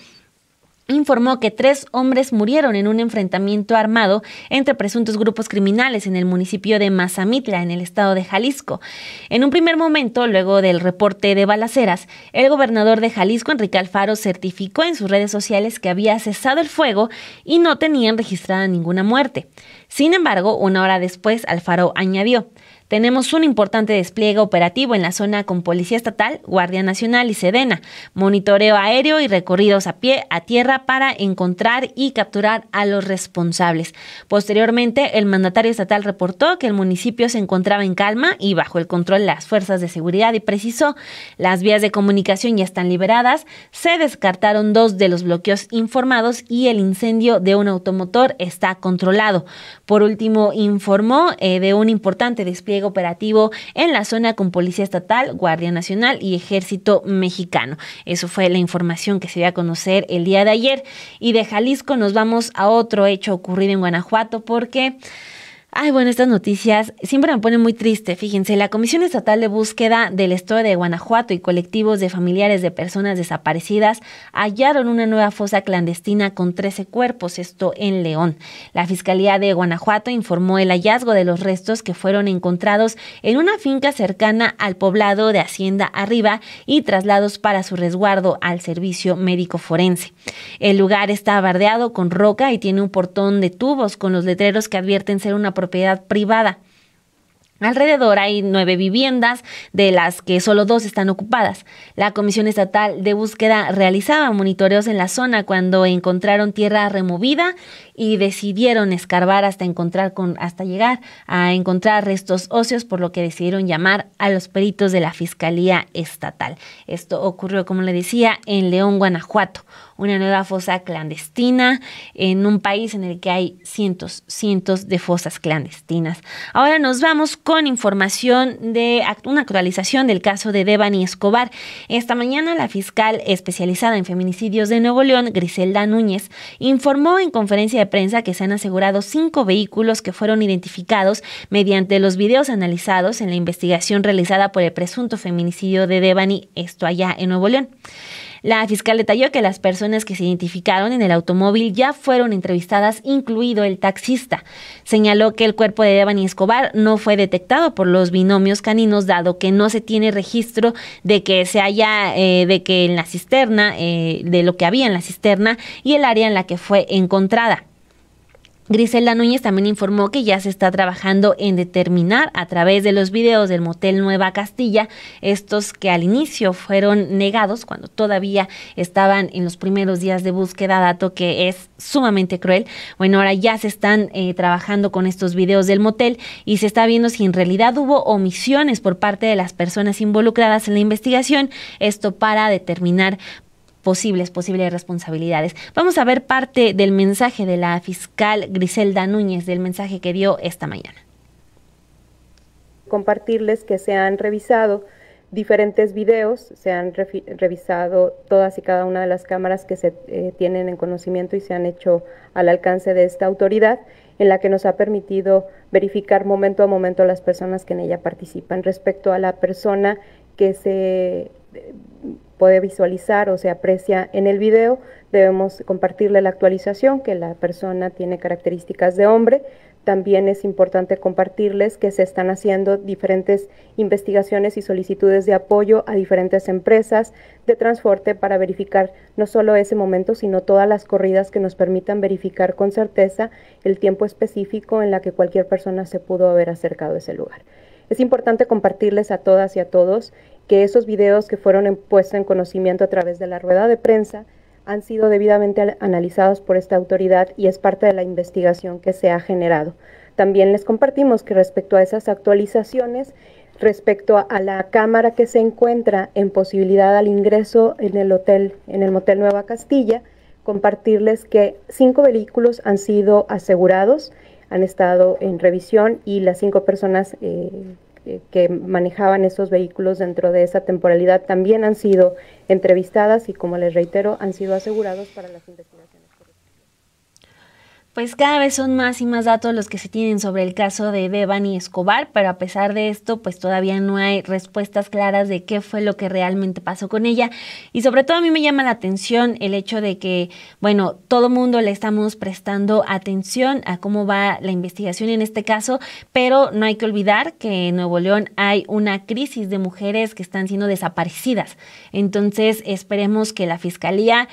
informó que tres hombres murieron en un enfrentamiento armado entre presuntos grupos criminales en el municipio de Mazamitla, en el estado de Jalisco. En un primer momento, luego del reporte de balaceras, el gobernador de Jalisco, Enrique Alfaro, certificó en sus redes sociales que había cesado el fuego y no tenían registrada ninguna muerte. Sin embargo, una hora después, Alfaro añadió, tenemos un importante despliegue operativo en la zona con Policía Estatal, Guardia Nacional y Sedena, monitoreo aéreo y recorridos a pie a tierra para encontrar y capturar a los responsables. Posteriormente, el mandatario estatal reportó que el municipio se encontraba en calma y bajo el control de las fuerzas de seguridad y precisó, las vías de comunicación ya están liberadas, se descartaron dos de los bloqueos informados y el incendio de un automotor está controlado. Por último, informó eh, de un importante despliegue operativo en la zona con Policía Estatal, Guardia Nacional y Ejército Mexicano. Eso fue la información que se dio a conocer el día de ayer. Y de Jalisco nos vamos a otro hecho ocurrido en Guanajuato porque... Ay, bueno, estas noticias siempre me ponen muy triste. Fíjense, la Comisión Estatal de Búsqueda del Estado de Guanajuato y colectivos de familiares de personas desaparecidas hallaron una nueva fosa clandestina con 13 cuerpos, esto en León. La Fiscalía de Guanajuato informó el hallazgo de los restos que fueron encontrados en una finca cercana al poblado de Hacienda Arriba y traslados para su resguardo al servicio médico forense. El lugar está bardeado con roca y tiene un portón de tubos con los letreros que advierten ser una propiedad privada. Alrededor hay nueve viviendas, de las que solo dos están ocupadas. La Comisión Estatal de Búsqueda realizaba monitoreos en la zona cuando encontraron tierra removida y decidieron escarbar hasta encontrar con, hasta llegar a encontrar restos óseos, por lo que decidieron llamar a los peritos de la Fiscalía Estatal. Esto ocurrió, como le decía, en León, Guanajuato, una nueva fosa clandestina en un país en el que hay cientos, cientos de fosas clandestinas. Ahora nos vamos con información de una actualización del caso de Devani Escobar. Esta mañana la fiscal especializada en feminicidios de Nuevo León, Griselda Núñez, informó en conferencia de prensa que se han asegurado cinco vehículos que fueron identificados mediante los videos analizados en la investigación realizada por el presunto feminicidio de Devani, esto allá en Nuevo León. La fiscal detalló que las personas que se identificaron en el automóvil ya fueron entrevistadas, incluido el taxista. Señaló que el cuerpo de Devani Escobar no fue detectado por los binomios caninos, dado que no se tiene registro de que se haya, eh, de que en la cisterna, eh, de lo que había en la cisterna y el área en la que fue encontrada. Griselda Núñez también informó que ya se está trabajando en determinar a través de los videos del motel Nueva Castilla, estos que al inicio fueron negados cuando todavía estaban en los primeros días de búsqueda, dato que es sumamente cruel. Bueno, ahora ya se están eh, trabajando con estos videos del motel y se está viendo si en realidad hubo omisiones por parte de las personas involucradas en la investigación, esto para determinar posibles, posibles responsabilidades. Vamos a ver parte del mensaje de la fiscal Griselda Núñez, del mensaje que dio esta mañana. Compartirles que se han revisado diferentes videos, se han revisado todas y cada una de las cámaras que se eh, tienen en conocimiento y se han hecho al alcance de esta autoridad, en la que nos ha permitido verificar momento a momento las personas que en ella participan. Respecto a la persona que se puede visualizar o se aprecia en el video, debemos compartirle la actualización, que la persona tiene características de hombre. También es importante compartirles que se están haciendo diferentes investigaciones y solicitudes de apoyo a diferentes empresas de transporte para verificar no solo ese momento, sino todas las corridas que nos permitan verificar con certeza el tiempo específico en la que cualquier persona se pudo haber acercado a ese lugar. Es importante compartirles a todas y a todos que esos videos que fueron puestos en conocimiento a través de la rueda de prensa han sido debidamente analizados por esta autoridad y es parte de la investigación que se ha generado. También les compartimos que respecto a esas actualizaciones, respecto a la cámara que se encuentra en posibilidad al ingreso en el hotel, en el motel Nueva Castilla, compartirles que cinco vehículos han sido asegurados, han estado en revisión y las cinco personas eh, eh, que, manejaban esos vehículos dentro de esa temporalidad también han sido entrevistadas y, como les reitero, han sido asegurados para la investigaciones. Pues cada vez son más y más datos los que se tienen sobre el caso de Devani Escobar, pero a pesar de esto, pues todavía no hay respuestas claras de qué fue lo que realmente pasó con ella. Y sobre todo a mí me llama la atención el hecho de que, bueno, todo mundo le estamos prestando atención a cómo va la investigación en este caso, pero no hay que olvidar que en Nuevo León hay una crisis de mujeres que están siendo desaparecidas. Entonces esperemos que la Fiscalía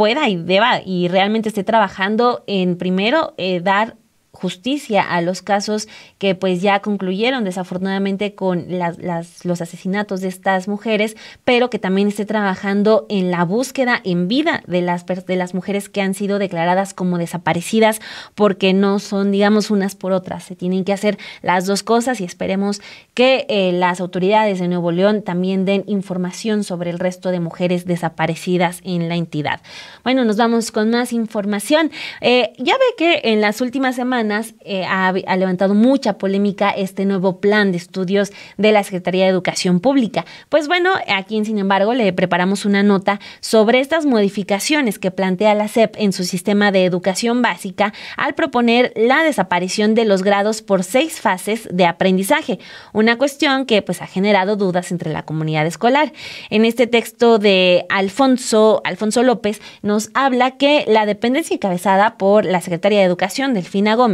pueda y deba y realmente esté trabajando en primero eh, dar justicia a los casos que pues ya concluyeron desafortunadamente con los asesinatos de estas mujeres, pero que también esté trabajando en la búsqueda en vida de las, de las mujeres que han sido declaradas como desaparecidas porque no son digamos unas por otras, se tienen que hacer las dos cosas y esperemos que eh, las autoridades de Nuevo León también den información sobre el resto de mujeres desaparecidas en la entidad. Bueno, nos vamos con más información. Eh, ya ve que en las últimas semanas eh, ha, levantado mucha polémica este nuevo plan de estudios de la Secretaría de Educación Pública. Pues bueno, aquí Sin embargo le preparamos una nota sobre estas modificaciones que plantea la SEP en su sistema de educación básica al proponer la desaparición de los grados por seis fases de aprendizaje, una cuestión que pues ha generado dudas entre la comunidad escolar. En este texto de Alfonso, Alfonso López nos habla que la dependencia encabezada por la Secretaría de Educación, Delfina Gómez,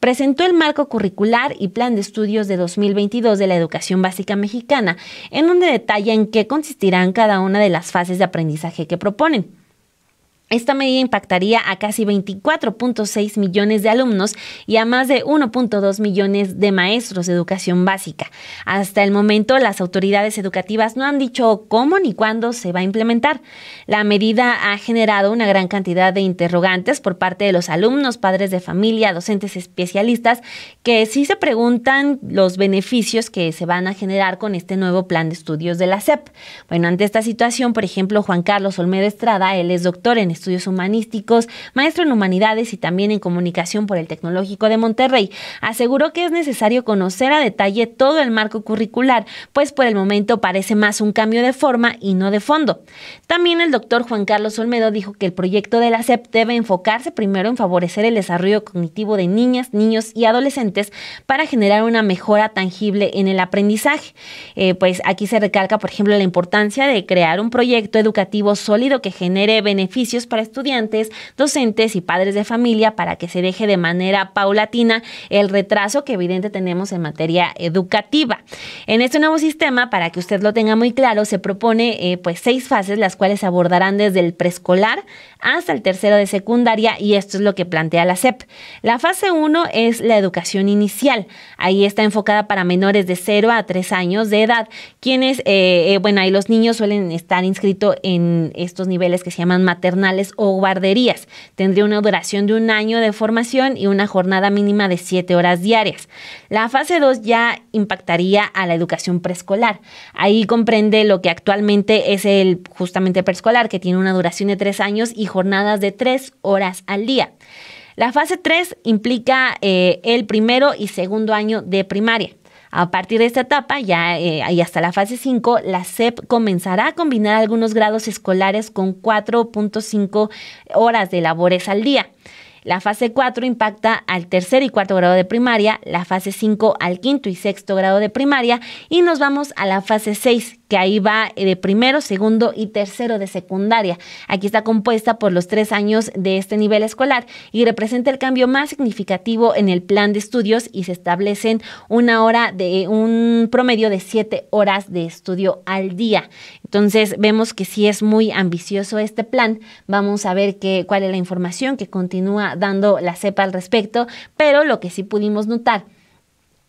presentó el marco curricular y plan de estudios de 2022 de la educación básica mexicana, en donde detalla en qué consistirán cada una de las fases de aprendizaje que proponen. Esta medida impactaría a casi 24.6 millones de alumnos y a más de 1.2 millones de maestros de educación básica. Hasta el momento, las autoridades educativas no han dicho cómo ni cuándo se va a implementar. La medida ha generado una gran cantidad de interrogantes por parte de los alumnos, padres de familia, docentes especialistas, que sí se preguntan los beneficios que se van a generar con este nuevo plan de estudios de la SEP. Bueno, ante esta situación, por ejemplo, Juan Carlos Olmedo Estrada, él es doctor en Estudios Humanísticos, maestro en Humanidades y también en Comunicación por el Tecnológico de Monterrey, aseguró que es necesario conocer a detalle todo el marco curricular, pues por el momento parece más un cambio de forma y no de fondo. También el doctor Juan Carlos Olmedo dijo que el proyecto de la CEP debe enfocarse primero en favorecer el desarrollo cognitivo de niñas, niños y adolescentes para generar una mejora tangible en el aprendizaje. Eh, pues aquí se recalca, por ejemplo, la importancia de crear un proyecto educativo sólido que genere beneficios para estudiantes, docentes y padres de familia para que se deje de manera paulatina el retraso que evidente tenemos en materia educativa. En este nuevo sistema, para que usted lo tenga muy claro, se propone eh, pues seis fases, las cuales abordarán desde el preescolar hasta el tercero de secundaria y esto es lo que plantea la SEP. La fase 1 es la educación inicial. Ahí está enfocada para menores de 0 a 3 años de edad, quienes, eh, eh, bueno, ahí los niños suelen estar inscritos en estos niveles que se llaman maternales o guarderías. Tendría una duración de un año de formación y una jornada mínima de 7 horas diarias. La fase 2 ya impactaría a la educación preescolar. Ahí comprende lo que actualmente es el justamente preescolar, que tiene una duración de 3 años y jornadas de tres horas al día. La fase 3 implica eh, el primero y segundo año de primaria. A partir de esta etapa, ya y eh, hasta la fase 5, la SEP comenzará a combinar algunos grados escolares con 4.5 horas de labores al día. La fase 4 impacta al tercer y cuarto grado de primaria, la fase 5 al quinto y sexto grado de primaria y nos vamos a la fase 6, que ahí va eh, de primero, segundo y tercero de secundaria. Aquí está compuesta por los tres años de este nivel escolar y representa el cambio más significativo en el plan de estudios y se establecen una hora de un promedio de siete horas de estudio al día. Entonces vemos que sí es muy ambicioso este plan. Vamos a ver que, cuál es la información que continúa dando la CEPA al respecto, pero lo que sí pudimos notar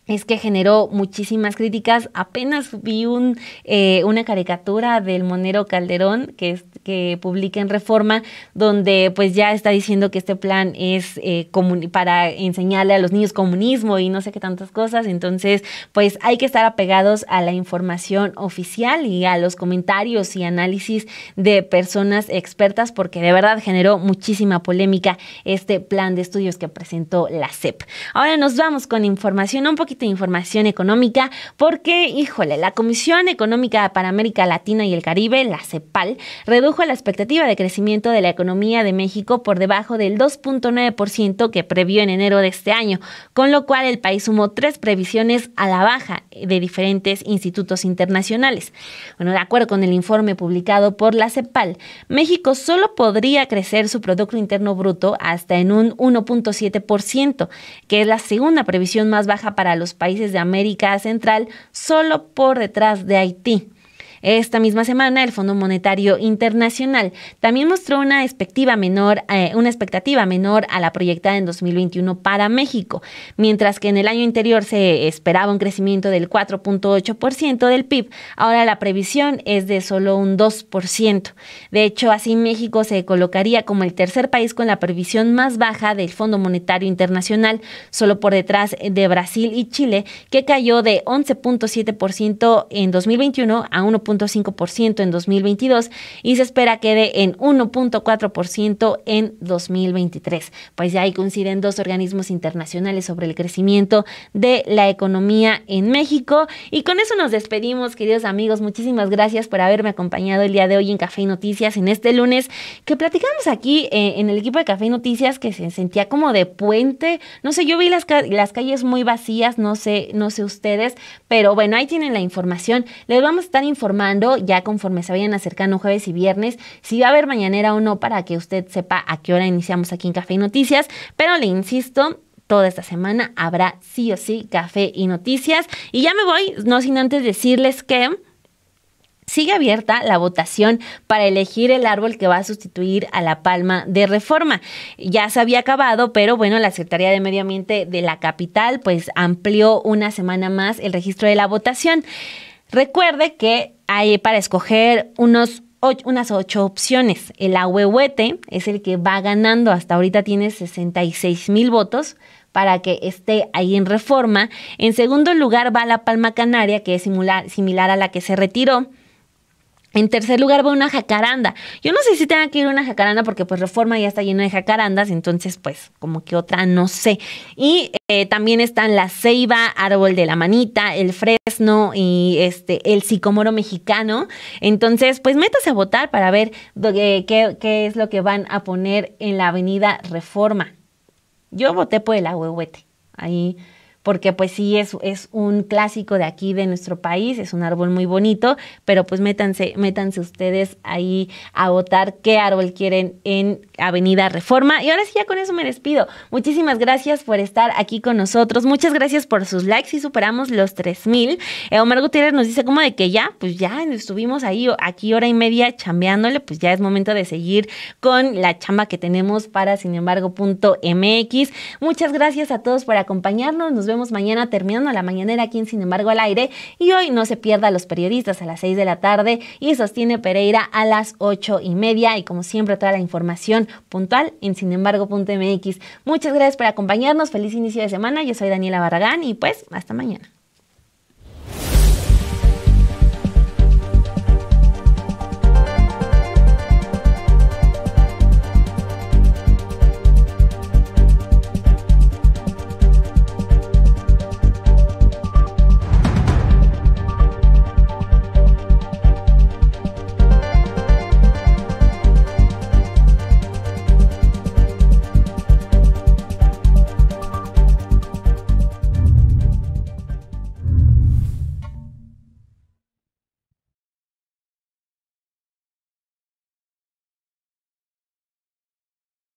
es que generó muchísimas críticas. Apenas vi un, eh, una caricatura del monero Calderón que, que publica en Reforma, donde pues ya está diciendo que este plan es eh, para enseñarle a los niños comunismo y no sé qué tantas cosas. Entonces, pues hay que estar apegados a la información oficial y a los comentarios y análisis de personas expertas, porque de verdad generó muchísima polémica este plan de estudios que presentó la CEP. Ahora nos vamos con información un poquito de información económica porque, híjole, la Comisión Económica para América Latina y el Caribe, la CEPAL, redujo la expectativa de crecimiento de la economía de México por debajo del 2.9% que previó en enero de este año, con lo cual el país sumó tres previsiones a la baja de diferentes institutos internacionales. Bueno, de acuerdo con el informe publicado por la CEPAL, México solo podría crecer su Producto Interno Bruto hasta en un 1.7%, que es la segunda previsión más baja para los los países de América Central, solo por detrás de Haití. Esta misma semana, el Fondo Monetario Internacional también mostró una expectativa menor, eh, una expectativa menor a la proyectada en 2021 para México, mientras que en el año anterior se esperaba un crecimiento del 4.8% del PIB, ahora la previsión es de solo un 2%. De hecho, así México se colocaría como el tercer país con la previsión más baja del Fondo Monetario Internacional, solo por detrás de Brasil y Chile, que cayó de 11.7% en 2021 a 1. 1.5% en 2022 y se espera quede en 1.4% en 2023. Pues ya ahí coinciden dos organismos internacionales sobre el crecimiento de la economía en México. Y con eso nos despedimos, queridos amigos. Muchísimas gracias por haberme acompañado el día de hoy en Café y Noticias, en este lunes que platicamos aquí eh, en el equipo de Café y Noticias que se sentía como de puente. No sé, yo vi las, las calles muy vacías, no sé, no sé ustedes, pero bueno, ahí tienen la información. Les vamos a estar informando ya conforme se vayan acercando jueves y viernes si va a haber mañanera o no para que usted sepa a qué hora iniciamos aquí en Café y Noticias, pero le insisto, toda esta semana habrá sí o sí café y noticias. Y ya me voy, no sin antes decirles que... Sigue abierta la votación para elegir el árbol que va a sustituir a la palma de reforma. Ya se había acabado, pero bueno, la Secretaría de Medio Ambiente de la capital pues amplió una semana más el registro de la votación. Recuerde que hay para escoger unos unas ocho opciones. El ahuehuete es el que va ganando. Hasta ahorita tiene 66 mil votos para que esté ahí en reforma. En segundo lugar va la palma canaria, que es similar, similar a la que se retiró. En tercer lugar va una jacaranda. Yo no sé si tenga que ir una jacaranda porque pues Reforma ya está llena de jacarandas, entonces pues como que otra no sé. Y eh, también están la ceiba, árbol de la manita, el fresno y este el sicómoro mexicano. Entonces pues métase a votar para ver eh, qué, es lo que van a poner en la avenida Reforma. Yo voté por el ahuehuete. Ahí porque pues sí es, es un clásico de aquí de nuestro país, es un árbol muy bonito, pero pues métanse, métanse ustedes ahí a votar qué árbol quieren en Avenida Reforma. Y ahora sí, ya con eso me despido. Muchísimas gracias por estar aquí con nosotros. Muchas gracias por sus likes. y superamos los 3000. mil eh, Omar Gutiérrez nos dice como de que ya, pues ya estuvimos ahí, aquí hora y media chambeándole. Pues ya es momento de seguir con la chamba que tenemos para sin embargo.mx. Muchas gracias a todos por acompañarnos. Nos vemos mañana terminando la mañanera aquí en Sin embargo al aire. Y hoy no se pierda los periodistas a las 6 de la tarde y sostiene Pereira a las 8 y media. Y como siempre, toda la información puntual en sinembargo.mx. Muchas gracias por acompañarnos, feliz inicio de semana, yo soy Daniela Barragán y pues hasta mañana.